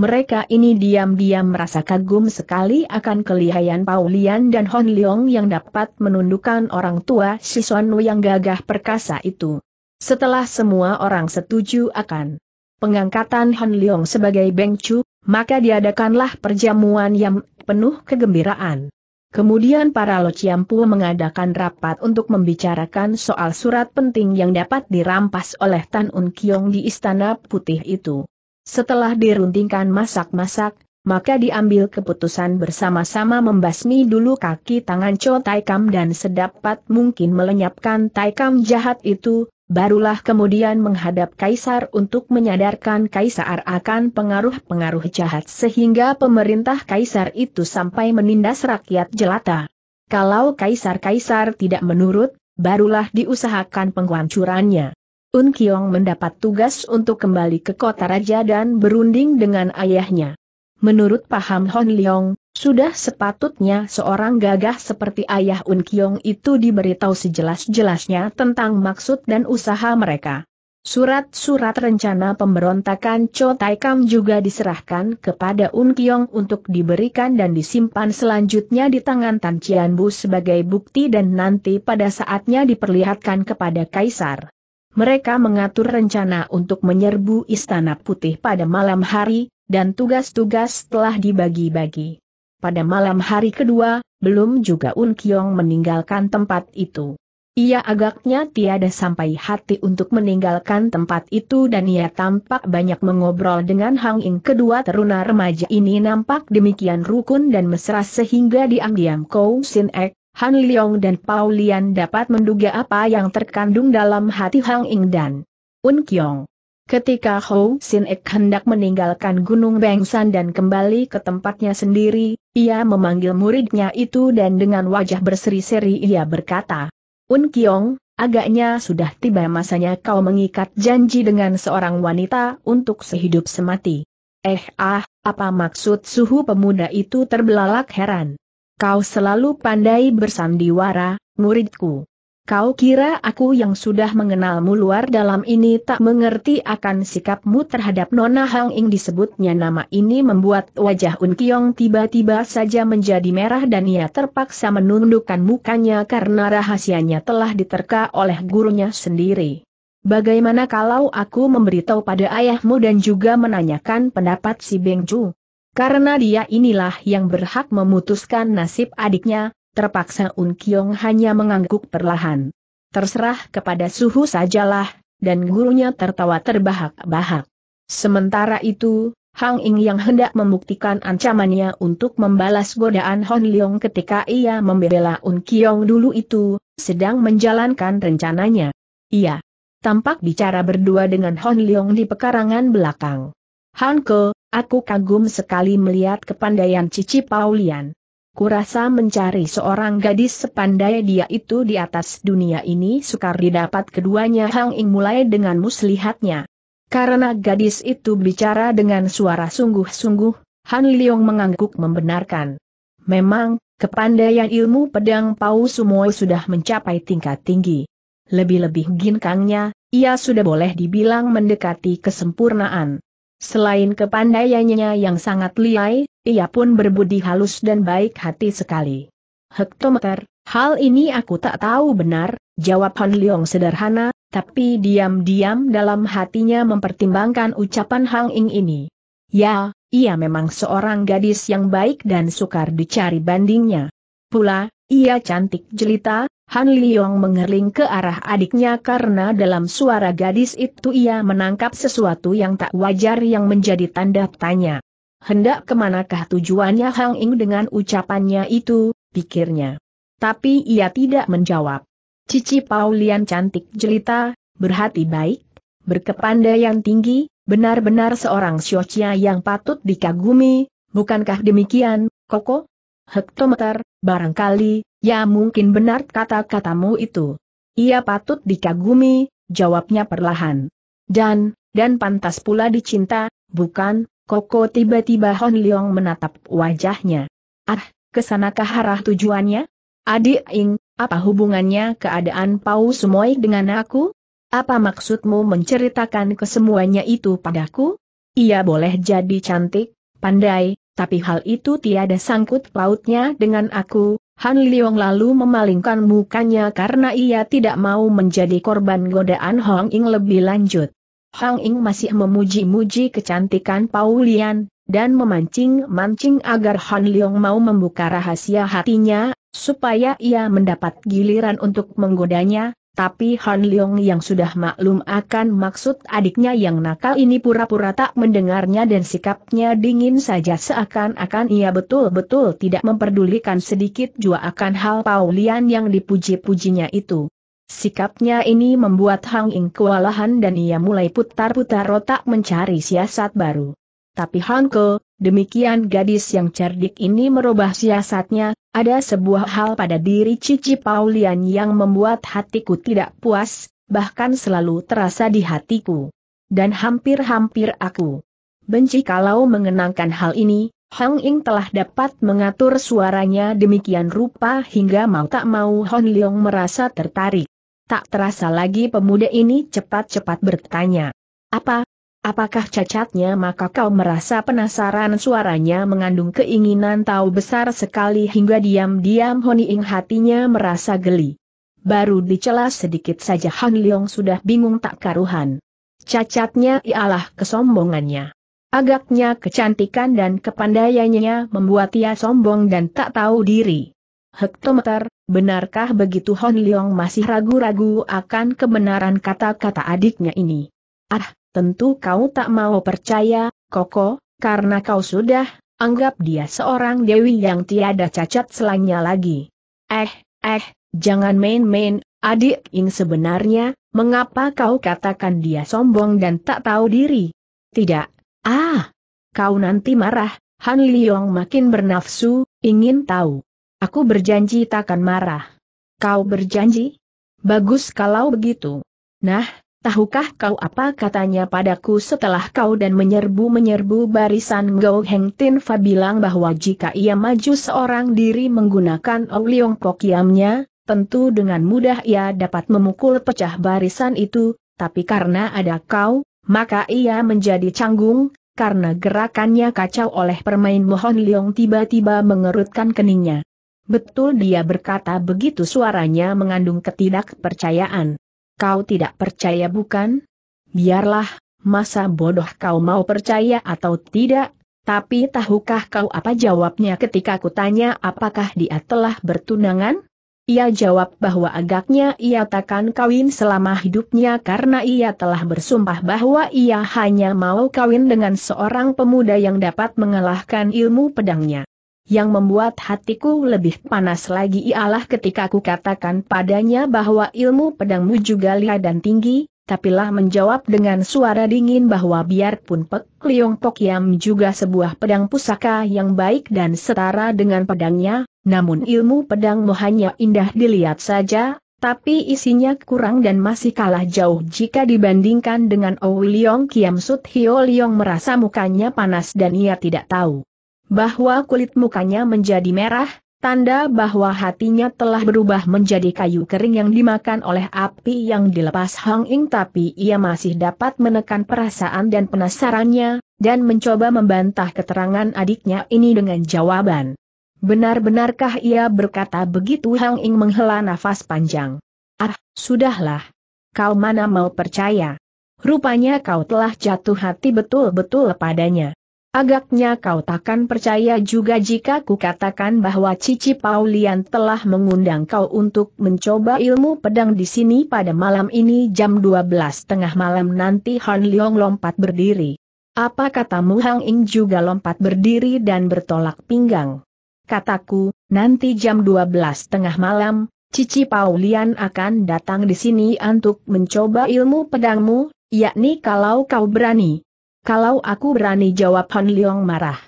Mereka ini diam-diam merasa kagum sekali akan kelihayan Paulian dan Hon Leong yang dapat menundukkan orang tua Siswanwu yang gagah perkasa itu. Setelah semua orang setuju akan pengangkatan Han Leong sebagai Beng Chu, maka diadakanlah perjamuan yang penuh kegembiraan. Kemudian para Lo Chiampu mengadakan rapat untuk membicarakan soal surat penting yang dapat dirampas oleh Tan Un Kiong di Istana Putih itu. Setelah diruntingkan masak-masak, maka diambil keputusan bersama-sama membasmi dulu kaki tangan Cho Taikam dan sedapat mungkin melenyapkan Taikam jahat itu, Barulah kemudian menghadap Kaisar untuk menyadarkan Kaisar akan pengaruh-pengaruh jahat sehingga pemerintah Kaisar itu sampai menindas rakyat jelata. Kalau Kaisar-Kaisar tidak menurut, barulah diusahakan penghancurannya. Un Kiong mendapat tugas untuk kembali ke kota raja dan berunding dengan ayahnya. Menurut paham Hon Leong, sudah sepatutnya seorang gagah seperti ayah Un Kyong itu diberitahu sejelas-jelasnya tentang maksud dan usaha mereka. Surat-surat rencana pemberontakan Cho Tai Kam juga diserahkan kepada Un Kyong untuk diberikan dan disimpan selanjutnya di tangan Tan Chian Bu sebagai bukti dan nanti pada saatnya diperlihatkan kepada Kaisar. Mereka mengatur rencana untuk menyerbu Istana Putih pada malam hari, dan tugas-tugas telah dibagi-bagi pada malam hari kedua, belum juga Un Kiong meninggalkan tempat itu. Ia agaknya tiada sampai hati untuk meninggalkan tempat itu dan ia tampak banyak mengobrol dengan Hang Ing kedua teruna remaja ini nampak demikian rukun dan mesra sehingga diam-diam Kou Sin Ek, Han Leong dan Paulian dapat menduga apa yang terkandung dalam hati Hang Ing dan Un Kiong. Ketika Hou Sin Ek hendak meninggalkan Gunung Bengsan dan kembali ke tempatnya sendiri, ia memanggil muridnya itu dan dengan wajah berseri-seri ia berkata, Un Kiong, agaknya sudah tiba masanya kau mengikat janji dengan seorang wanita untuk sehidup semati. Eh ah, apa maksud suhu pemuda itu terbelalak heran? Kau selalu pandai bersandiwara, muridku. Kau kira aku yang sudah mengenalmu luar dalam ini tak mengerti akan sikapmu terhadap Nona Hang Ing disebutnya nama ini membuat wajah Un Kiong tiba-tiba saja menjadi merah dan ia terpaksa menundukkan mukanya karena rahasianya telah diterka oleh gurunya sendiri. Bagaimana kalau aku memberitahu pada ayahmu dan juga menanyakan pendapat si Beng Ju? Karena dia inilah yang berhak memutuskan nasib adiknya, Terpaksa Un Kiong hanya mengangguk perlahan. Terserah kepada suhu sajalah, dan gurunya tertawa terbahak-bahak. Sementara itu, Hang Ing yang hendak membuktikan ancamannya untuk membalas godaan Hon Leong ketika ia membela Un Kiong dulu itu, sedang menjalankan rencananya. Ia tampak bicara berdua dengan Hon Leong di pekarangan belakang. Hanko, aku kagum sekali melihat kepandaian Cici Paulian. Kurasa mencari seorang gadis sepandai dia itu di atas dunia ini sukar didapat keduanya Hang Ing mulai dengan muslihatnya. Karena gadis itu bicara dengan suara sungguh-sungguh, Han Leong mengangguk membenarkan. Memang, kepandaian ilmu pedang Pau semua sudah mencapai tingkat tinggi. Lebih-lebih ginkangnya, ia sudah boleh dibilang mendekati kesempurnaan. Selain kepandaiannya yang sangat liai, ia pun berbudi halus dan baik hati sekali. Hektometer, hal ini aku tak tahu benar, jawab Han Leong sederhana, tapi diam-diam dalam hatinya mempertimbangkan ucapan Hang Ing ini. Ya, ia memang seorang gadis yang baik dan sukar dicari bandingnya. Pula, ia cantik jelita, Han Liyong mengering ke arah adiknya karena dalam suara gadis itu ia menangkap sesuatu yang tak wajar yang menjadi tanda tanya. Hendak kemanakah tujuannya Hang Ing dengan ucapannya itu, pikirnya. Tapi ia tidak menjawab. Cici Paulian cantik jelita, berhati baik, berkepandaian tinggi, benar-benar seorang siocia yang patut dikagumi, bukankah demikian, Koko? hektometer, barangkali, ya mungkin benar kata-katamu itu. Ia patut dikagumi, jawabnya perlahan. Dan, dan pantas pula dicinta, bukan, Koko tiba-tiba Hon Leong menatap wajahnya. Ah, kesanakah arah tujuannya? Adik Ing, apa hubungannya keadaan Pau Sumoy dengan aku? Apa maksudmu menceritakan kesemuanya itu padaku? Ia boleh jadi cantik, pandai, tapi hal itu tiada sangkut pautnya dengan aku. Han Liong lalu memalingkan mukanya karena ia tidak mau menjadi korban godaan Hong Ing lebih lanjut. Hong Ing masih memuji-muji kecantikan Paulian, dan memancing-mancing agar Han Liong mau membuka rahasia hatinya, supaya ia mendapat giliran untuk menggodanya, tapi Han Leong yang sudah maklum akan maksud adiknya yang nakal ini pura-pura tak mendengarnya dan sikapnya dingin saja seakan-akan ia betul-betul tidak memperdulikan sedikit jua akan hal Paulian yang dipuji-pujinya itu. Sikapnya ini membuat Hang Ing kewalahan dan ia mulai putar-putar otak mencari siasat baru. Tapi Hanko, demikian gadis yang cerdik ini merubah siasatnya, ada sebuah hal pada diri Cici Paulian yang membuat hatiku tidak puas, bahkan selalu terasa di hatiku. Dan hampir-hampir aku benci kalau mengenangkan hal ini, Hang Ing telah dapat mengatur suaranya demikian rupa hingga mau tak mau Hon Leong merasa tertarik. Tak terasa lagi pemuda ini cepat-cepat bertanya. Apa, Apakah cacatnya maka kau merasa penasaran suaranya mengandung keinginan tahu besar sekali hingga diam-diam Honi Ing hatinya merasa geli. Baru dicela sedikit saja Han Leong sudah bingung tak karuhan. Cacatnya ialah kesombongannya. Agaknya kecantikan dan kepandaiannya membuat ia sombong dan tak tahu diri. Hektometer, benarkah begitu Hon Leong masih ragu-ragu akan kebenaran kata-kata adiknya ini? Ah, tentu kau tak mau percaya, Koko, karena kau sudah anggap dia seorang dewi yang tiada cacat selangnya lagi. Eh, eh, jangan main-main, adik ing sebenarnya, mengapa kau katakan dia sombong dan tak tahu diri? Tidak, ah, kau nanti marah, Han Liyong makin bernafsu, ingin tahu. Aku berjanji takkan marah. Kau berjanji? Bagus kalau begitu. Nah, Tahukah kau apa katanya padaku setelah kau dan menyerbu-menyerbu barisan Gao Heng Tin Fa bilang bahwa jika ia maju seorang diri menggunakan O Oliong Kokiamnya, tentu dengan mudah ia dapat memukul pecah barisan itu, tapi karena ada kau, maka ia menjadi canggung, karena gerakannya kacau oleh permain Mohon Liong tiba-tiba mengerutkan keningnya. Betul dia berkata begitu suaranya mengandung ketidakpercayaan. Kau tidak percaya bukan? Biarlah, masa bodoh kau mau percaya atau tidak, tapi tahukah kau apa jawabnya ketika kutanya apakah dia telah bertunangan? Ia jawab bahwa agaknya ia takkan kawin selama hidupnya karena ia telah bersumpah bahwa ia hanya mau kawin dengan seorang pemuda yang dapat mengalahkan ilmu pedangnya. Yang membuat hatiku lebih panas lagi ialah ketika aku katakan padanya bahwa ilmu pedangmu juga lihat dan tinggi, tapi tapilah menjawab dengan suara dingin bahwa biarpun Pek Liong Pok Yam juga sebuah pedang pusaka yang baik dan setara dengan pedangnya, namun ilmu pedangmu hanya indah dilihat saja, tapi isinya kurang dan masih kalah jauh jika dibandingkan dengan Ou Liong Kiam Sut Hio Liong merasa mukanya panas dan ia tidak tahu bahwa kulit mukanya menjadi merah, tanda bahwa hatinya telah berubah menjadi kayu kering yang dimakan oleh api yang dilepas Hong Ing tapi ia masih dapat menekan perasaan dan penasarannya, dan mencoba membantah keterangan adiknya ini dengan jawaban. Benar-benarkah ia berkata begitu Hong Ing menghela nafas panjang. Ah, sudahlah. Kau mana mau percaya. Rupanya kau telah jatuh hati betul-betul padanya. Agaknya kau takkan percaya juga jika kukatakan bahwa Cici Paulian telah mengundang kau untuk mencoba ilmu pedang di sini pada malam ini jam 12 tengah malam nanti Han Leong lompat berdiri. Apa katamu Hang Ing juga lompat berdiri dan bertolak pinggang. Kataku, nanti jam 12 tengah malam, Cici Paulian akan datang di sini untuk mencoba ilmu pedangmu, yakni kalau kau berani. Kalau aku berani jawab Hon Leong marah.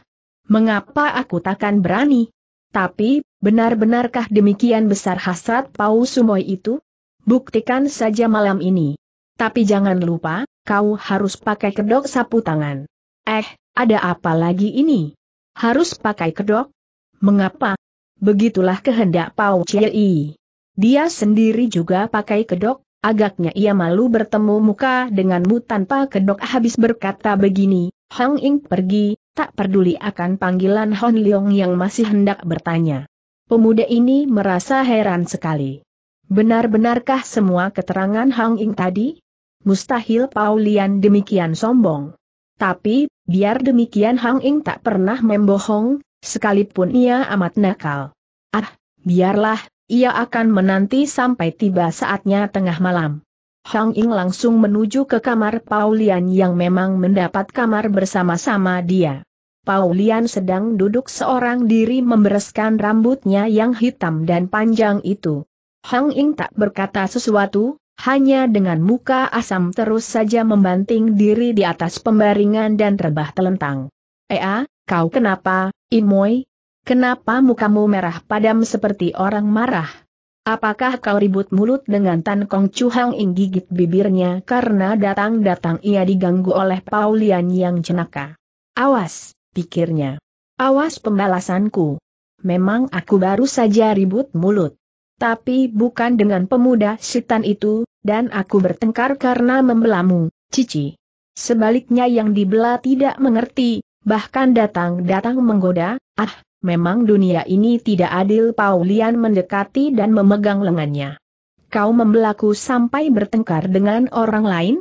Mengapa aku takkan berani? Tapi, benar-benarkah demikian besar hasrat Pau Sumoy itu? Buktikan saja malam ini. Tapi jangan lupa, kau harus pakai kedok sapu tangan. Eh, ada apa lagi ini? Harus pakai kedok? Mengapa? Begitulah kehendak Pau Ciei. Dia sendiri juga pakai kedok, Agaknya ia malu bertemu muka denganmu tanpa kedok habis berkata begini, Hong Ing pergi, tak peduli akan panggilan Hon Leong yang masih hendak bertanya. Pemuda ini merasa heran sekali. Benar-benarkah semua keterangan Hong Ing tadi? Mustahil Paulian demikian sombong. Tapi, biar demikian Hong Ing tak pernah membohong, sekalipun ia amat nakal. Ah, biarlah, ia akan menanti sampai tiba saatnya tengah malam. Hang Ying langsung menuju ke kamar Paulian yang memang mendapat kamar bersama-sama dia. Paulian sedang duduk seorang diri membereskan rambutnya yang hitam dan panjang itu. Hang Ying tak berkata sesuatu, hanya dengan muka asam terus saja membanting diri di atas pembaringan dan rebah telentang. Ea, kau kenapa, Imoy? Kenapa mukamu merah padam seperti orang marah? Apakah kau ribut mulut dengan Tan Kong Chu Hang Ing gigit bibirnya karena datang-datang ia diganggu oleh Paulian yang jenaka? Awas, pikirnya. Awas pembalasanku. Memang aku baru saja ribut mulut. Tapi bukan dengan pemuda setan itu, dan aku bertengkar karena membelamu, cici. Sebaliknya yang dibela tidak mengerti, bahkan datang-datang menggoda, ah, memang dunia ini tidak adil Paulian mendekati dan memegang lengannya. Kau membelaku sampai bertengkar dengan orang lain?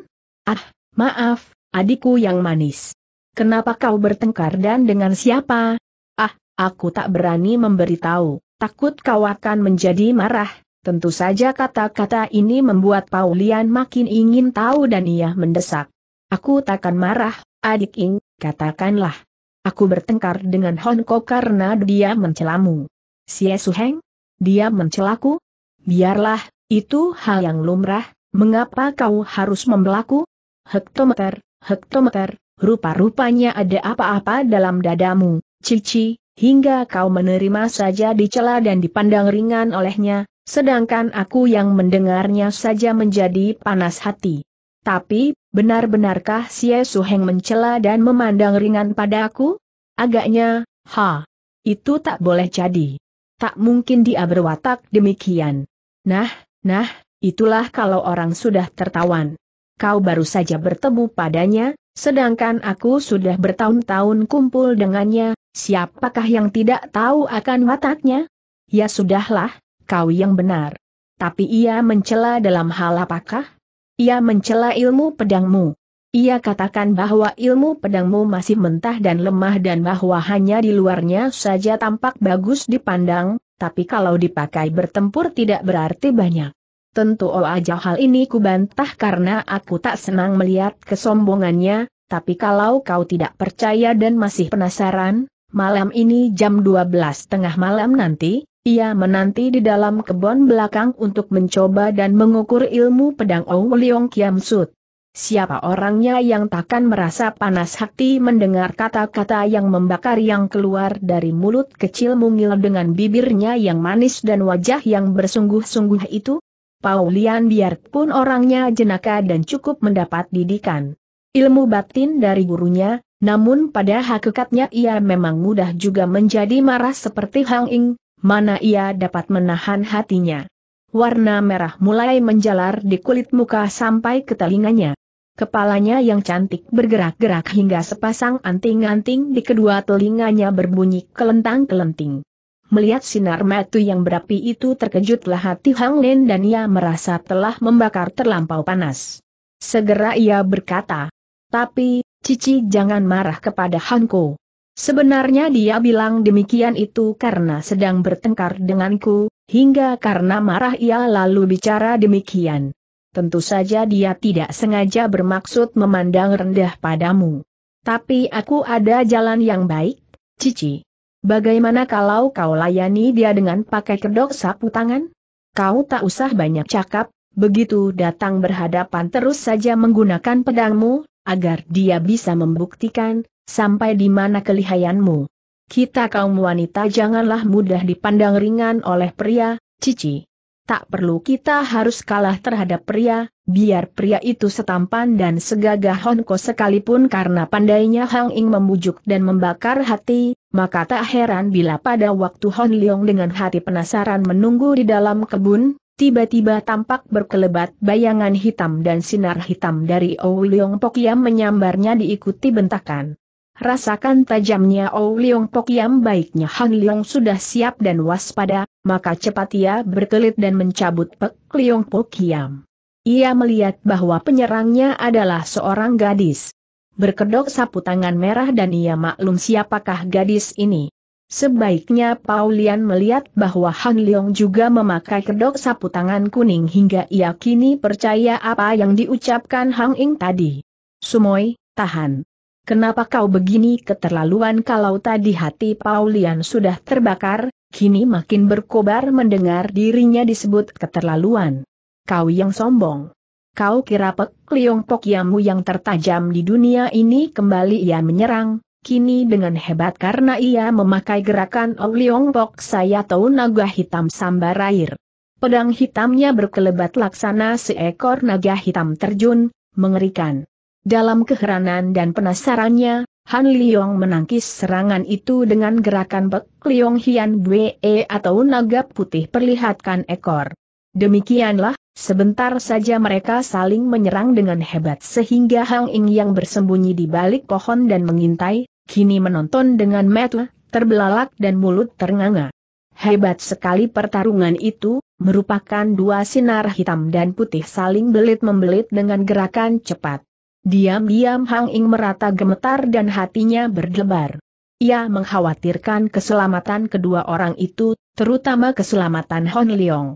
Ah, maaf, adikku yang manis. Kenapa kau bertengkar dan dengan siapa? Ah, aku tak berani memberitahu, takut kau akan menjadi marah. Tentu saja kata-kata ini membuat Paulian makin ingin tahu dan ia mendesak. Aku takkan marah, adik Ing, katakanlah, Aku bertengkar dengan Honko karena dia mencelamu. Xie Suheng? Dia mencelaku? Biarlah, itu hal yang lumrah, mengapa kau harus membelaku? Hektometer, hektometer, rupa-rupanya ada apa-apa dalam dadamu, cici, hingga kau menerima saja dicela dan dipandang ringan olehnya, sedangkan aku yang mendengarnya saja menjadi panas hati. Tapi, Benar-benarkah Xie Suheng mencela dan memandang ringan padaku? Agaknya, ha. Itu tak boleh jadi. Tak mungkin dia berwatak demikian. Nah, nah, itulah kalau orang sudah tertawan. Kau baru saja bertemu padanya, sedangkan aku sudah bertahun-tahun kumpul dengannya, siapakah yang tidak tahu akan wataknya? Ya sudahlah, kau yang benar. Tapi ia mencela dalam hal apakah? Ia mencela ilmu pedangmu. Ia katakan bahwa ilmu pedangmu masih mentah dan lemah dan bahwa hanya di luarnya saja tampak bagus dipandang, tapi kalau dipakai bertempur tidak berarti banyak. Tentu oh aja hal ini kubantah karena aku tak senang melihat kesombongannya, tapi kalau kau tidak percaya dan masih penasaran, malam ini jam 12 tengah malam nanti, ia menanti di dalam kebun belakang untuk mencoba dan mengukur ilmu pedang Ou Leong Kiam Sut. Siapa orangnya yang takkan merasa panas hati mendengar kata-kata yang membakar yang keluar dari mulut kecil mungil dengan bibirnya yang manis dan wajah yang bersungguh-sungguh itu? Paulian biarpun orangnya jenaka dan cukup mendapat didikan ilmu batin dari gurunya, namun pada hakikatnya ia memang mudah juga menjadi marah seperti Hang Ing, mana ia dapat menahan hatinya. Warna merah mulai menjalar di kulit muka sampai ke telinganya. Kepalanya yang cantik bergerak-gerak hingga sepasang anting-anting di kedua telinganya berbunyi kelentang-kelenting. Melihat sinar metu yang berapi itu terkejutlah hati Hang Lin dan ia merasa telah membakar terlampau panas. Segera ia berkata, Tapi, Cici jangan marah kepada Hanko. Sebenarnya dia bilang demikian itu karena sedang bertengkar denganku, hingga karena marah ia lalu bicara demikian. Tentu saja dia tidak sengaja bermaksud memandang rendah padamu. Tapi aku ada jalan yang baik, Cici. Bagaimana kalau kau layani dia dengan pakai kedok sapu tangan? Kau tak usah banyak cakap, begitu datang berhadapan terus saja menggunakan pedangmu, agar dia bisa membuktikan Sampai di mana kelihayanmu? Kita kaum wanita janganlah mudah dipandang ringan oleh pria, cici. Tak perlu kita harus kalah terhadap pria, biar pria itu setampan dan segagah Honko sekalipun karena pandainya Hang Ing membujuk dan membakar hati, maka tak heran bila pada waktu Hon Leong dengan hati penasaran menunggu di dalam kebun, tiba-tiba tampak berkelebat bayangan hitam dan sinar hitam dari Ouliong Leong yang menyambarnya diikuti bentakan. Rasakan tajamnya Ou Leong Pok Yam baiknya Han Leong sudah siap dan waspada, maka cepat ia berkelit dan mencabut Pek Leong Pok Yam. Ia melihat bahwa penyerangnya adalah seorang gadis. Berkedok sapu tangan merah dan ia maklum siapakah gadis ini. Sebaiknya Paulian melihat bahwa Han Leong juga memakai kedok sapu tangan kuning hingga ia kini percaya apa yang diucapkan Hang Ing tadi. Sumoy, tahan. Kenapa kau begini keterlaluan kalau tadi hati Paulian sudah terbakar, kini makin berkobar mendengar dirinya disebut keterlaluan. Kau yang sombong. Kau kira Pek Liong Pokyamu yang tertajam di dunia ini kembali ia menyerang, kini dengan hebat karena ia memakai gerakan Ong Liong Pok saya tahu naga hitam sambar air. Pedang hitamnya berkelebat laksana seekor naga hitam terjun, mengerikan. Dalam keheranan dan penasarannya, Han Liong menangkis serangan itu dengan gerakan Pek Liong Hian Bwe atau naga putih perlihatkan ekor. Demikianlah, sebentar saja mereka saling menyerang dengan hebat sehingga Hang Ing yang bersembunyi di balik pohon dan mengintai, kini menonton dengan metu, terbelalak dan mulut ternganga. Hebat sekali pertarungan itu, merupakan dua sinar hitam dan putih saling belit-membelit dengan gerakan cepat. Diam-diam Hang Ing merata gemetar dan hatinya berdebar. Ia mengkhawatirkan keselamatan kedua orang itu, terutama keselamatan Hon Leong.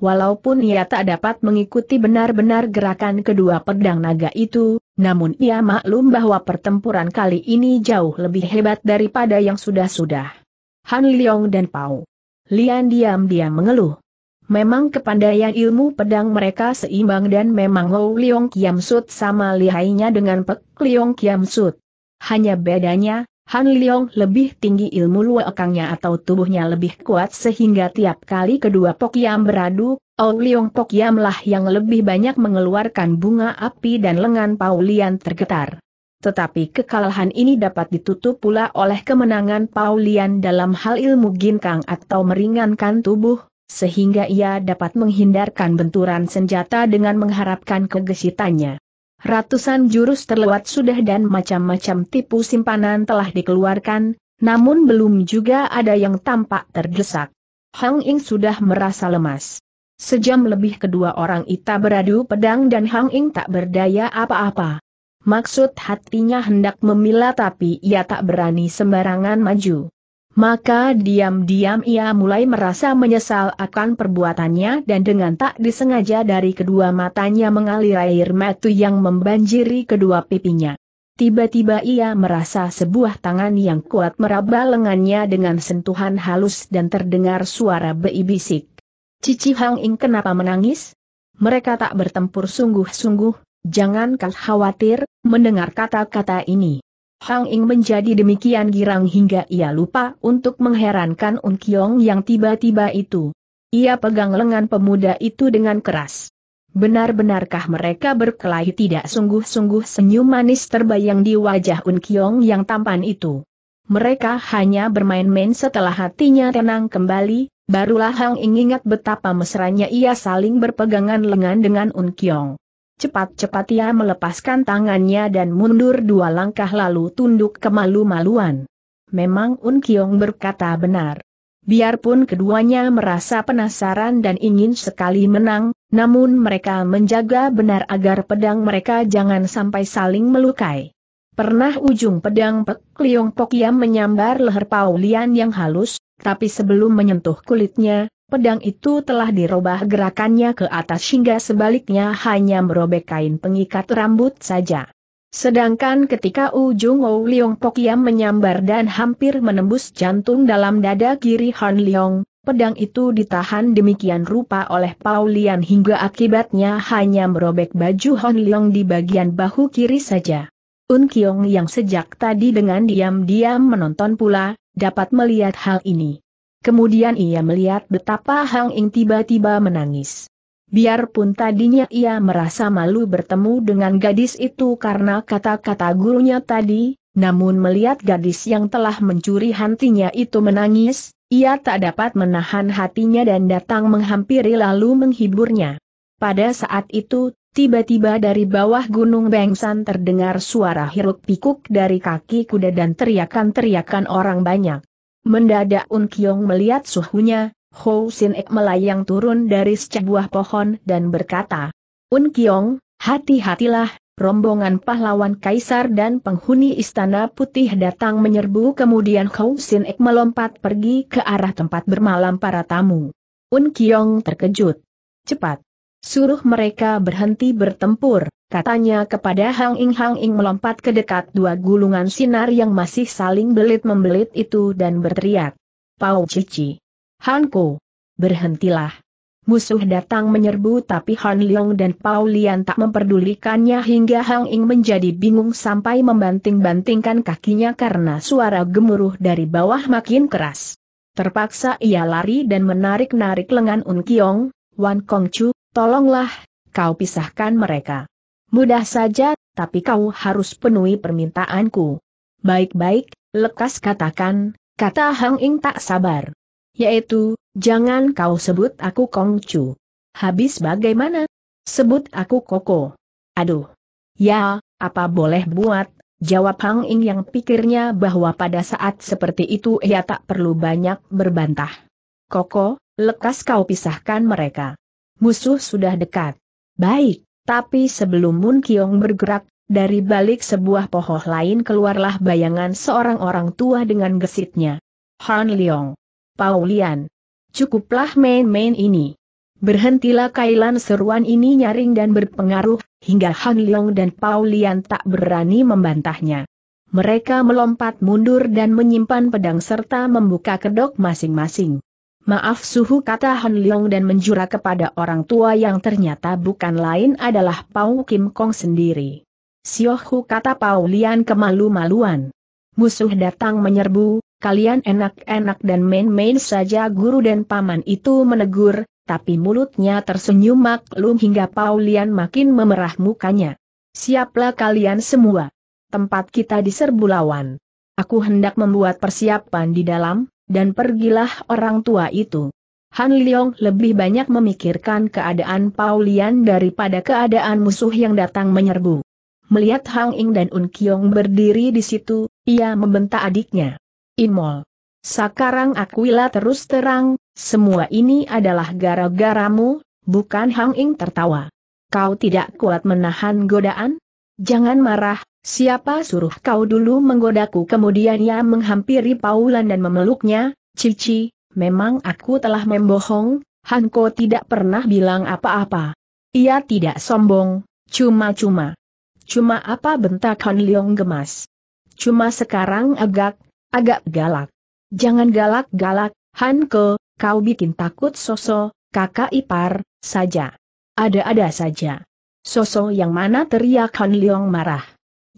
Walaupun ia tak dapat mengikuti benar-benar gerakan kedua pedang naga itu, namun ia maklum bahwa pertempuran kali ini jauh lebih hebat daripada yang sudah-sudah. Han Leong dan Pau Lian diam-diam mengeluh. Memang kepandaian ilmu pedang mereka seimbang dan memang Ho Leong Kiam Sut sama lihainya dengan Pek Leong Kiam Sut. Hanya bedanya, Han Leong lebih tinggi ilmu Luakangnya atau tubuhnya lebih kuat sehingga tiap kali kedua Pok Yam beradu, Ho Leong Pok Yam lah yang lebih banyak mengeluarkan bunga api dan lengan Paulian tergetar. Tetapi kekalahan ini dapat ditutup pula oleh kemenangan Paulian dalam hal ilmu ginkang atau meringankan tubuh, sehingga ia dapat menghindarkan benturan senjata dengan mengharapkan kegesitannya. Ratusan jurus terlewat sudah dan macam-macam tipu simpanan telah dikeluarkan, namun belum juga ada yang tampak terdesak. Hang Ing sudah merasa lemas. Sejam lebih kedua orang Ita beradu pedang dan Hang Ing tak berdaya apa-apa. Maksud hatinya hendak memilah tapi ia tak berani sembarangan maju. Maka diam-diam ia mulai merasa menyesal akan perbuatannya dan dengan tak disengaja dari kedua matanya mengalir air mata yang membanjiri kedua pipinya. Tiba-tiba ia merasa sebuah tangan yang kuat meraba lengannya dengan sentuhan halus dan terdengar suara bei bisik. Cici Hang Ing kenapa menangis? Mereka tak bertempur sungguh-sungguh, jangan kau khawatir, mendengar kata-kata ini. Hang Ing menjadi demikian girang hingga ia lupa untuk mengherankan Un Kiong yang tiba-tiba itu. Ia pegang lengan pemuda itu dengan keras. Benar-benarkah mereka berkelahi tidak sungguh-sungguh senyum manis terbayang di wajah Un Kiong yang tampan itu. Mereka hanya bermain-main setelah hatinya tenang kembali, barulah Hang Ing ingat betapa mesranya ia saling berpegangan lengan dengan Un Kiong. Cepat-cepat ia melepaskan tangannya dan mundur dua langkah lalu tunduk kemalu-maluan. Memang Un Kiong berkata benar. Biarpun keduanya merasa penasaran dan ingin sekali menang, namun mereka menjaga benar agar pedang mereka jangan sampai saling melukai. Pernah ujung pedang Pek Liong Pokiam menyambar leher Paulian yang halus, tapi sebelum menyentuh kulitnya, Pedang itu telah dirobah gerakannya ke atas hingga sebaliknya hanya merobek kain pengikat rambut saja. Sedangkan ketika ujung Ou Leong Pok menyambar dan hampir menembus jantung dalam dada kiri Han Leong, pedang itu ditahan demikian rupa oleh Paulian hingga akibatnya hanya merobek baju Han Leong di bagian bahu kiri saja. Un Kiong yang sejak tadi dengan diam-diam menonton pula, dapat melihat hal ini. Kemudian ia melihat betapa Hang Ing tiba-tiba menangis. Biarpun tadinya ia merasa malu bertemu dengan gadis itu karena kata-kata gurunya tadi, namun melihat gadis yang telah mencuri hatinya itu menangis, ia tak dapat menahan hatinya dan datang menghampiri lalu menghiburnya. Pada saat itu, tiba-tiba dari bawah gunung Bengsan terdengar suara hiruk pikuk dari kaki kuda dan teriakan-teriakan orang banyak. Mendadak Un Kyong melihat suhunya, Ho Sin Ek melayang turun dari sebuah pohon dan berkata, Un Kyong, hati-hatilah, rombongan pahlawan kaisar dan penghuni istana putih datang menyerbu kemudian Ho Sin Ek melompat pergi ke arah tempat bermalam para tamu. Un Kyong terkejut. Cepat. Suruh mereka berhenti bertempur katanya kepada Hang Ing Hang Ing melompat ke dekat dua gulungan sinar yang masih saling belit-membelit itu dan berteriak. Pau Cici. Han Ko, Berhentilah. Musuh datang menyerbu tapi Han Leong dan Pau Lian tak memperdulikannya hingga Hang Ing menjadi bingung sampai membanting-bantingkan kakinya karena suara gemuruh dari bawah makin keras. Terpaksa ia lari dan menarik-narik lengan Un Kiong, Wan Kong Chu, tolonglah, kau pisahkan mereka. Mudah saja, tapi kau harus penuhi permintaanku. Baik-baik, lekas katakan, kata Hang Ing tak sabar. Yaitu, jangan kau sebut aku Kong Chu. Habis bagaimana? Sebut aku Koko. Aduh. Ya, apa boleh buat, jawab Hang Ing yang pikirnya bahwa pada saat seperti itu ia tak perlu banyak berbantah. Koko, lekas kau pisahkan mereka. Musuh sudah dekat. Baik. Tapi sebelum Mun Kiong bergerak, dari balik sebuah pohon lain keluarlah bayangan seorang orang tua dengan gesitnya. Han Leong. Paulian. Cukuplah main-main ini. Berhentilah kailan seruan ini nyaring dan berpengaruh, hingga Han Leong dan Paulian tak berani membantahnya. Mereka melompat mundur dan menyimpan pedang serta membuka kedok masing-masing. Maaf suhu kata Han Leong dan menjura kepada orang tua yang ternyata bukan lain adalah Pau Kim Kong sendiri. Siohu kata Pau Lian kemalu-maluan. Musuh datang menyerbu, kalian enak-enak dan main-main saja guru dan paman itu menegur, tapi mulutnya tersenyum maklum hingga Pau Lian makin memerah mukanya. Siaplah kalian semua. Tempat kita diserbu lawan. Aku hendak membuat persiapan di dalam, dan pergilah orang tua itu. Han Liong lebih banyak memikirkan keadaan Paulian daripada keadaan musuh yang datang menyerbu. Melihat Hang Ing dan Un Kiong berdiri di situ, ia membentak adiknya. Inmol. Sekarang akuilah terus terang, semua ini adalah gara-garamu, bukan Hang Ing tertawa. Kau tidak kuat menahan godaan? Jangan marah, Siapa suruh kau dulu menggodaku? Kemudian ia menghampiri Paulan dan memeluknya, Cici, memang aku telah membohong, Hanko tidak pernah bilang apa-apa. Ia tidak sombong, cuma-cuma. Cuma apa bentak Han Leong gemas. Cuma sekarang agak, agak galak. Jangan galak-galak, Hanko, kau bikin takut soso, kakak ipar, saja. Ada-ada saja. Soso yang mana teriak Han Leong marah.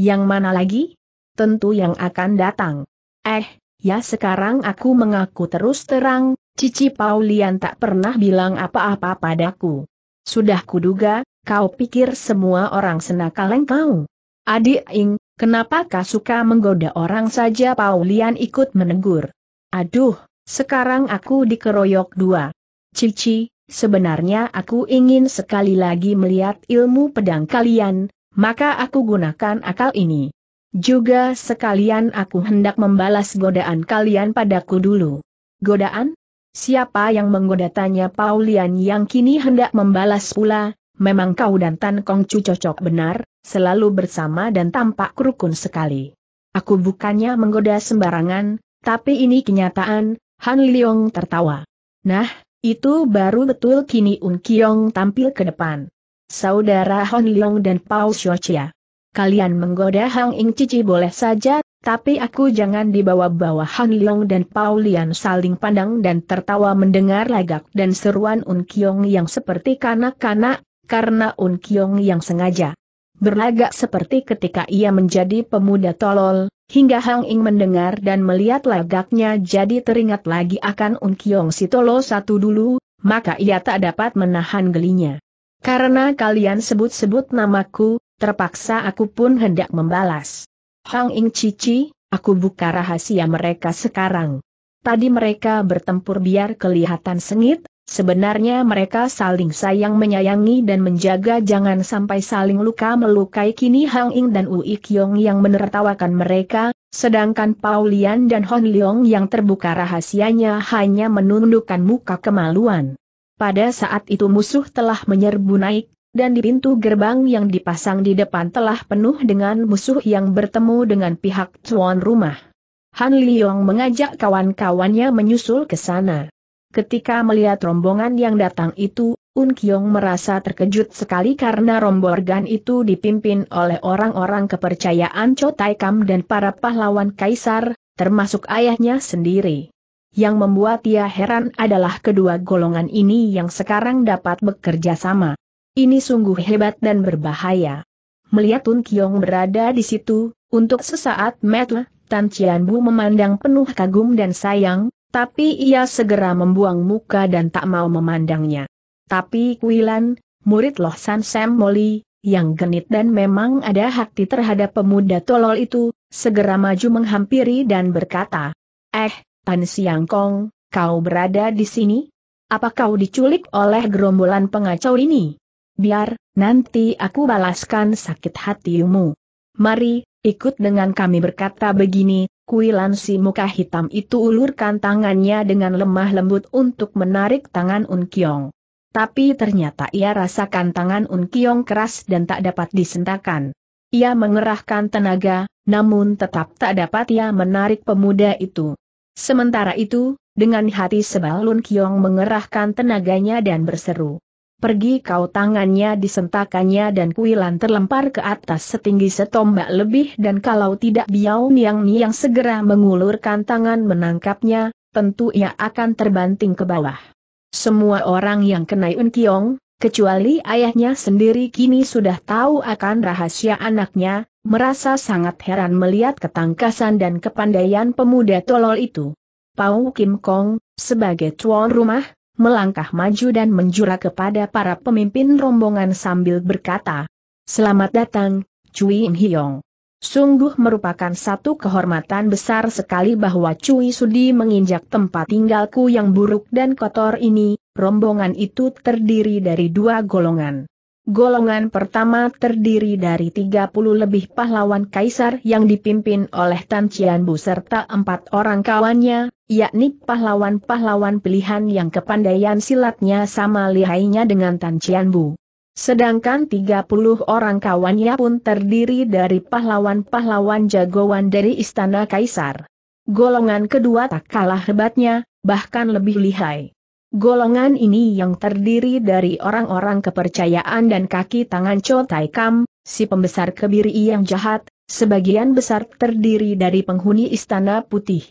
Yang mana lagi? Tentu yang akan datang. Eh, ya sekarang aku mengaku terus terang, Cici Paulian tak pernah bilang apa-apa padaku. Sudah kuduga, kau pikir semua orang senakal kau. Adik Ing, kenapa kau suka menggoda orang saja Paulian ikut menegur. Aduh, sekarang aku dikeroyok dua. Cici, sebenarnya aku ingin sekali lagi melihat ilmu pedang kalian, maka aku gunakan akal ini. Juga sekalian aku hendak membalas godaan kalian padaku dulu. Godaan? Siapa yang menggoda tanya Paulian yang kini hendak membalas pula, memang kau dan Tan Kong cu cocok benar, selalu bersama dan tampak rukun sekali. Aku bukannya menggoda sembarangan, tapi ini kenyataan, Han Leong tertawa. Nah, itu baru betul kini Un Kiong tampil ke depan saudara Hon Leong dan Pao Chia. Kalian menggoda Hang Ing Cici boleh saja, tapi aku jangan dibawa-bawa Han Leong dan Paulian saling pandang dan tertawa mendengar lagak dan seruan Un Kiong yang seperti kanak-kanak, karena Un Kiong yang sengaja berlagak seperti ketika ia menjadi pemuda tolol, hingga Hang Ing mendengar dan melihat lagaknya jadi teringat lagi akan Un Kiong si tolol satu dulu, maka ia tak dapat menahan gelinya. Karena kalian sebut-sebut namaku, terpaksa aku pun hendak membalas. Hang Ing Cici, aku buka rahasia mereka sekarang. Tadi mereka bertempur biar kelihatan sengit, sebenarnya mereka saling sayang menyayangi dan menjaga jangan sampai saling luka melukai kini Hang Ing dan Ui Kyong yang menertawakan mereka, sedangkan Paulian dan Hon Leong yang terbuka rahasianya hanya menundukkan muka kemaluan. Pada saat itu musuh telah menyerbu naik, dan di pintu gerbang yang dipasang di depan telah penuh dengan musuh yang bertemu dengan pihak tuan rumah. Han Liyong mengajak kawan-kawannya menyusul ke sana. Ketika melihat rombongan yang datang itu, Un Kyong merasa terkejut sekali karena rombongan itu dipimpin oleh orang-orang kepercayaan Chotai Kam dan para pahlawan kaisar, termasuk ayahnya sendiri. Yang membuat ia heran adalah kedua golongan ini yang sekarang dapat bekerja sama. Ini sungguh hebat dan berbahaya. Melihat Tun Kiong berada di situ, untuk sesaat Metle, Tan Cian Bu memandang penuh kagum dan sayang, tapi ia segera membuang muka dan tak mau memandangnya. Tapi Kuilan, murid Loh San Sam Moli, yang genit dan memang ada hati terhadap pemuda tolol itu, segera maju menghampiri dan berkata, Eh, Siang Kong, kau berada di sini? Apa kau diculik oleh gerombolan pengacau ini? Biar, nanti aku balaskan sakit hatimu. Mari, ikut dengan kami berkata begini, kuilan si muka hitam itu ulurkan tangannya dengan lemah lembut untuk menarik tangan Un Kiong. Tapi ternyata ia rasakan tangan Un Kiong keras dan tak dapat disentakan. Ia mengerahkan tenaga, namun tetap tak dapat ia menarik pemuda itu. Sementara itu, dengan hati sebal Lun Kiong mengerahkan tenaganya dan berseru. Pergi kau tangannya disentakannya dan kuilan terlempar ke atas setinggi setombak lebih dan kalau tidak Biao Niang Niang segera mengulurkan tangan menangkapnya, tentu ia akan terbanting ke bawah. Semua orang yang kena Un Kiong, Kecuali ayahnya sendiri kini sudah tahu akan rahasia anaknya, merasa sangat heran melihat ketangkasan dan kepandaian pemuda tolol itu. Pau Kim Kong, sebagai tuan rumah, melangkah maju dan menjura kepada para pemimpin rombongan sambil berkata, Selamat datang, Cui Im Hiong. Sungguh merupakan satu kehormatan besar sekali bahwa Cui Sudi menginjak tempat tinggalku yang buruk dan kotor ini, rombongan itu terdiri dari dua golongan. Golongan pertama terdiri dari 30 lebih pahlawan kaisar yang dipimpin oleh Tan Bu serta empat orang kawannya, yakni pahlawan-pahlawan pilihan yang kepandaian silatnya sama lihainya dengan Tan Bu. Sedangkan 30 orang kawannya pun terdiri dari pahlawan-pahlawan jagoan dari istana kaisar. Golongan kedua tak kalah hebatnya, bahkan lebih lihai. Golongan ini yang terdiri dari orang-orang kepercayaan dan kaki tangan Cho Tai Kam, si pembesar kebiri yang jahat, sebagian besar terdiri dari penghuni Istana Putih.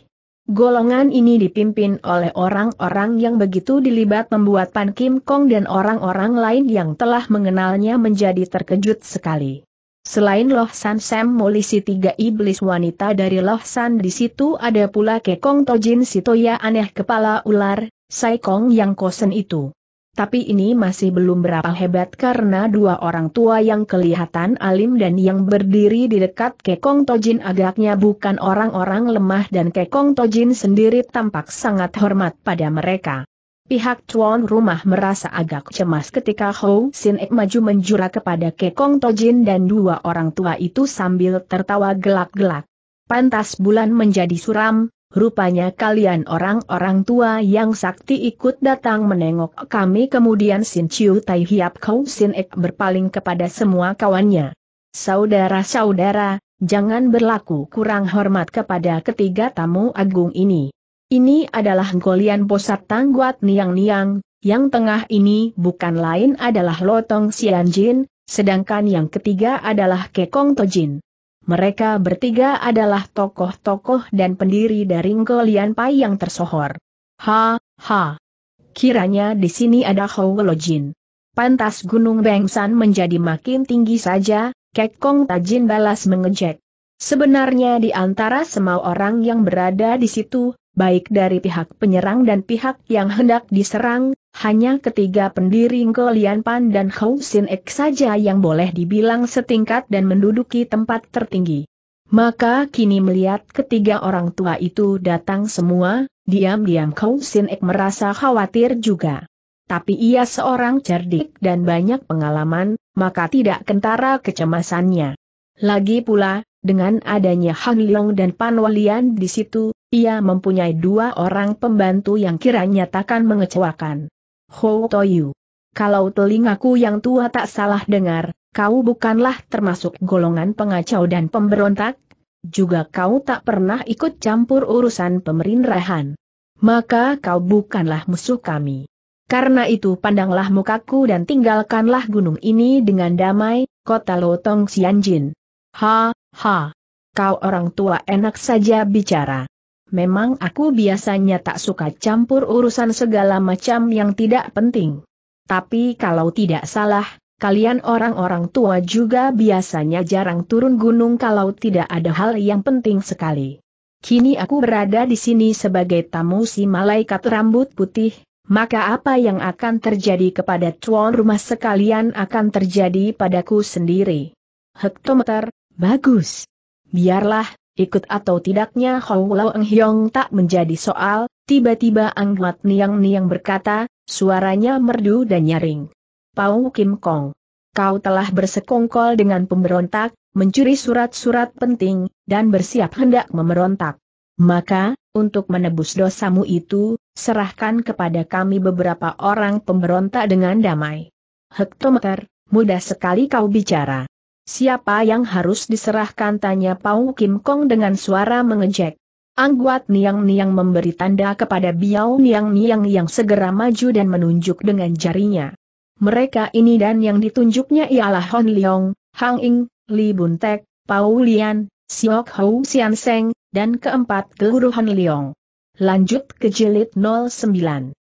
Golongan ini dipimpin oleh orang-orang yang begitu dilibat membuat Pan Kim Kong dan orang-orang lain yang telah mengenalnya menjadi terkejut sekali. Selain Loh San Sam Molisi tiga iblis wanita dari Loh San di situ ada pula Kekong Tojin Sitoya aneh kepala ular, Saikong yang kosen itu. Tapi ini masih belum berapa hebat karena dua orang tua yang kelihatan alim dan yang berdiri di dekat Kekong Tojin agaknya bukan orang-orang lemah dan Kekong Tojin sendiri tampak sangat hormat pada mereka. Pihak tuan rumah merasa agak cemas ketika Hou Sin Ek maju menjura kepada Kekong Tojin dan dua orang tua itu sambil tertawa gelak-gelak. Pantas bulan menjadi suram, Rupanya kalian orang-orang tua yang sakti ikut datang menengok kami kemudian Sin Chiu Tai Hiap Hou Sin Ek berpaling kepada semua kawannya. Saudara-saudara, jangan berlaku kurang hormat kepada ketiga tamu agung ini. Ini adalah golian posat tangguat niang-niang, yang tengah ini bukan lain adalah Lotong sianjin, sedangkan yang ketiga adalah Kekong Tojin. Mereka bertiga adalah tokoh-tokoh dan pendiri dari golian Pai yang tersohor. Ha, ha. Kiranya di sini ada Howelojin. Pantas Gunung Bengsan menjadi makin tinggi saja, Kekong Tajin balas mengejek. Sebenarnya di antara semua orang yang berada di situ, baik dari pihak penyerang dan pihak yang hendak diserang, hanya ketiga pendiri Lian Pan dan Hou Sin Ek saja yang boleh dibilang setingkat dan menduduki tempat tertinggi. Maka kini melihat ketiga orang tua itu datang semua, diam-diam Hou Sin Ek merasa khawatir juga. Tapi ia seorang cerdik dan banyak pengalaman, maka tidak kentara kecemasannya. Lagi pula, dengan adanya Han Leong dan Pan Walian di situ, ia mempunyai dua orang pembantu yang kiranya takkan mengecewakan. Ho Toyu. Kalau telingaku yang tua tak salah dengar, kau bukanlah termasuk golongan pengacau dan pemberontak, juga kau tak pernah ikut campur urusan pemerintahan. Maka kau bukanlah musuh kami. Karena itu pandanglah mukaku dan tinggalkanlah gunung ini dengan damai, kota Lotong Xianjin. Ha, Ha! Kau orang tua enak saja bicara. Memang aku biasanya tak suka campur urusan segala macam yang tidak penting. Tapi kalau tidak salah, kalian orang-orang tua juga biasanya jarang turun gunung kalau tidak ada hal yang penting sekali. Kini aku berada di sini sebagai tamu si malaikat rambut putih, maka apa yang akan terjadi kepada tuan rumah sekalian akan terjadi padaku sendiri. Hektometer, Bagus. Biarlah, ikut atau tidaknya Hong Lau Eng Hiong tak menjadi soal, tiba-tiba Ang Mat Niang Niang berkata, suaranya merdu dan nyaring. Pau Kim Kong. Kau telah bersekongkol dengan pemberontak, mencuri surat-surat penting, dan bersiap hendak memberontak. Maka, untuk menebus dosamu itu, serahkan kepada kami beberapa orang pemberontak dengan damai. Hektometer, mudah sekali kau bicara. Siapa yang harus diserahkan tanya Pau Kim Kong dengan suara mengejek. Angguat Niang Niang memberi tanda kepada Biao Niang Niang yang segera maju dan menunjuk dengan jarinya. Mereka ini dan yang ditunjuknya ialah Hon Leong, Hang Ing, Li Bun Tek, Pau Lian, Siok Hou Sian Seng, dan keempat guru Hon Leong. Lanjut ke jilid 09.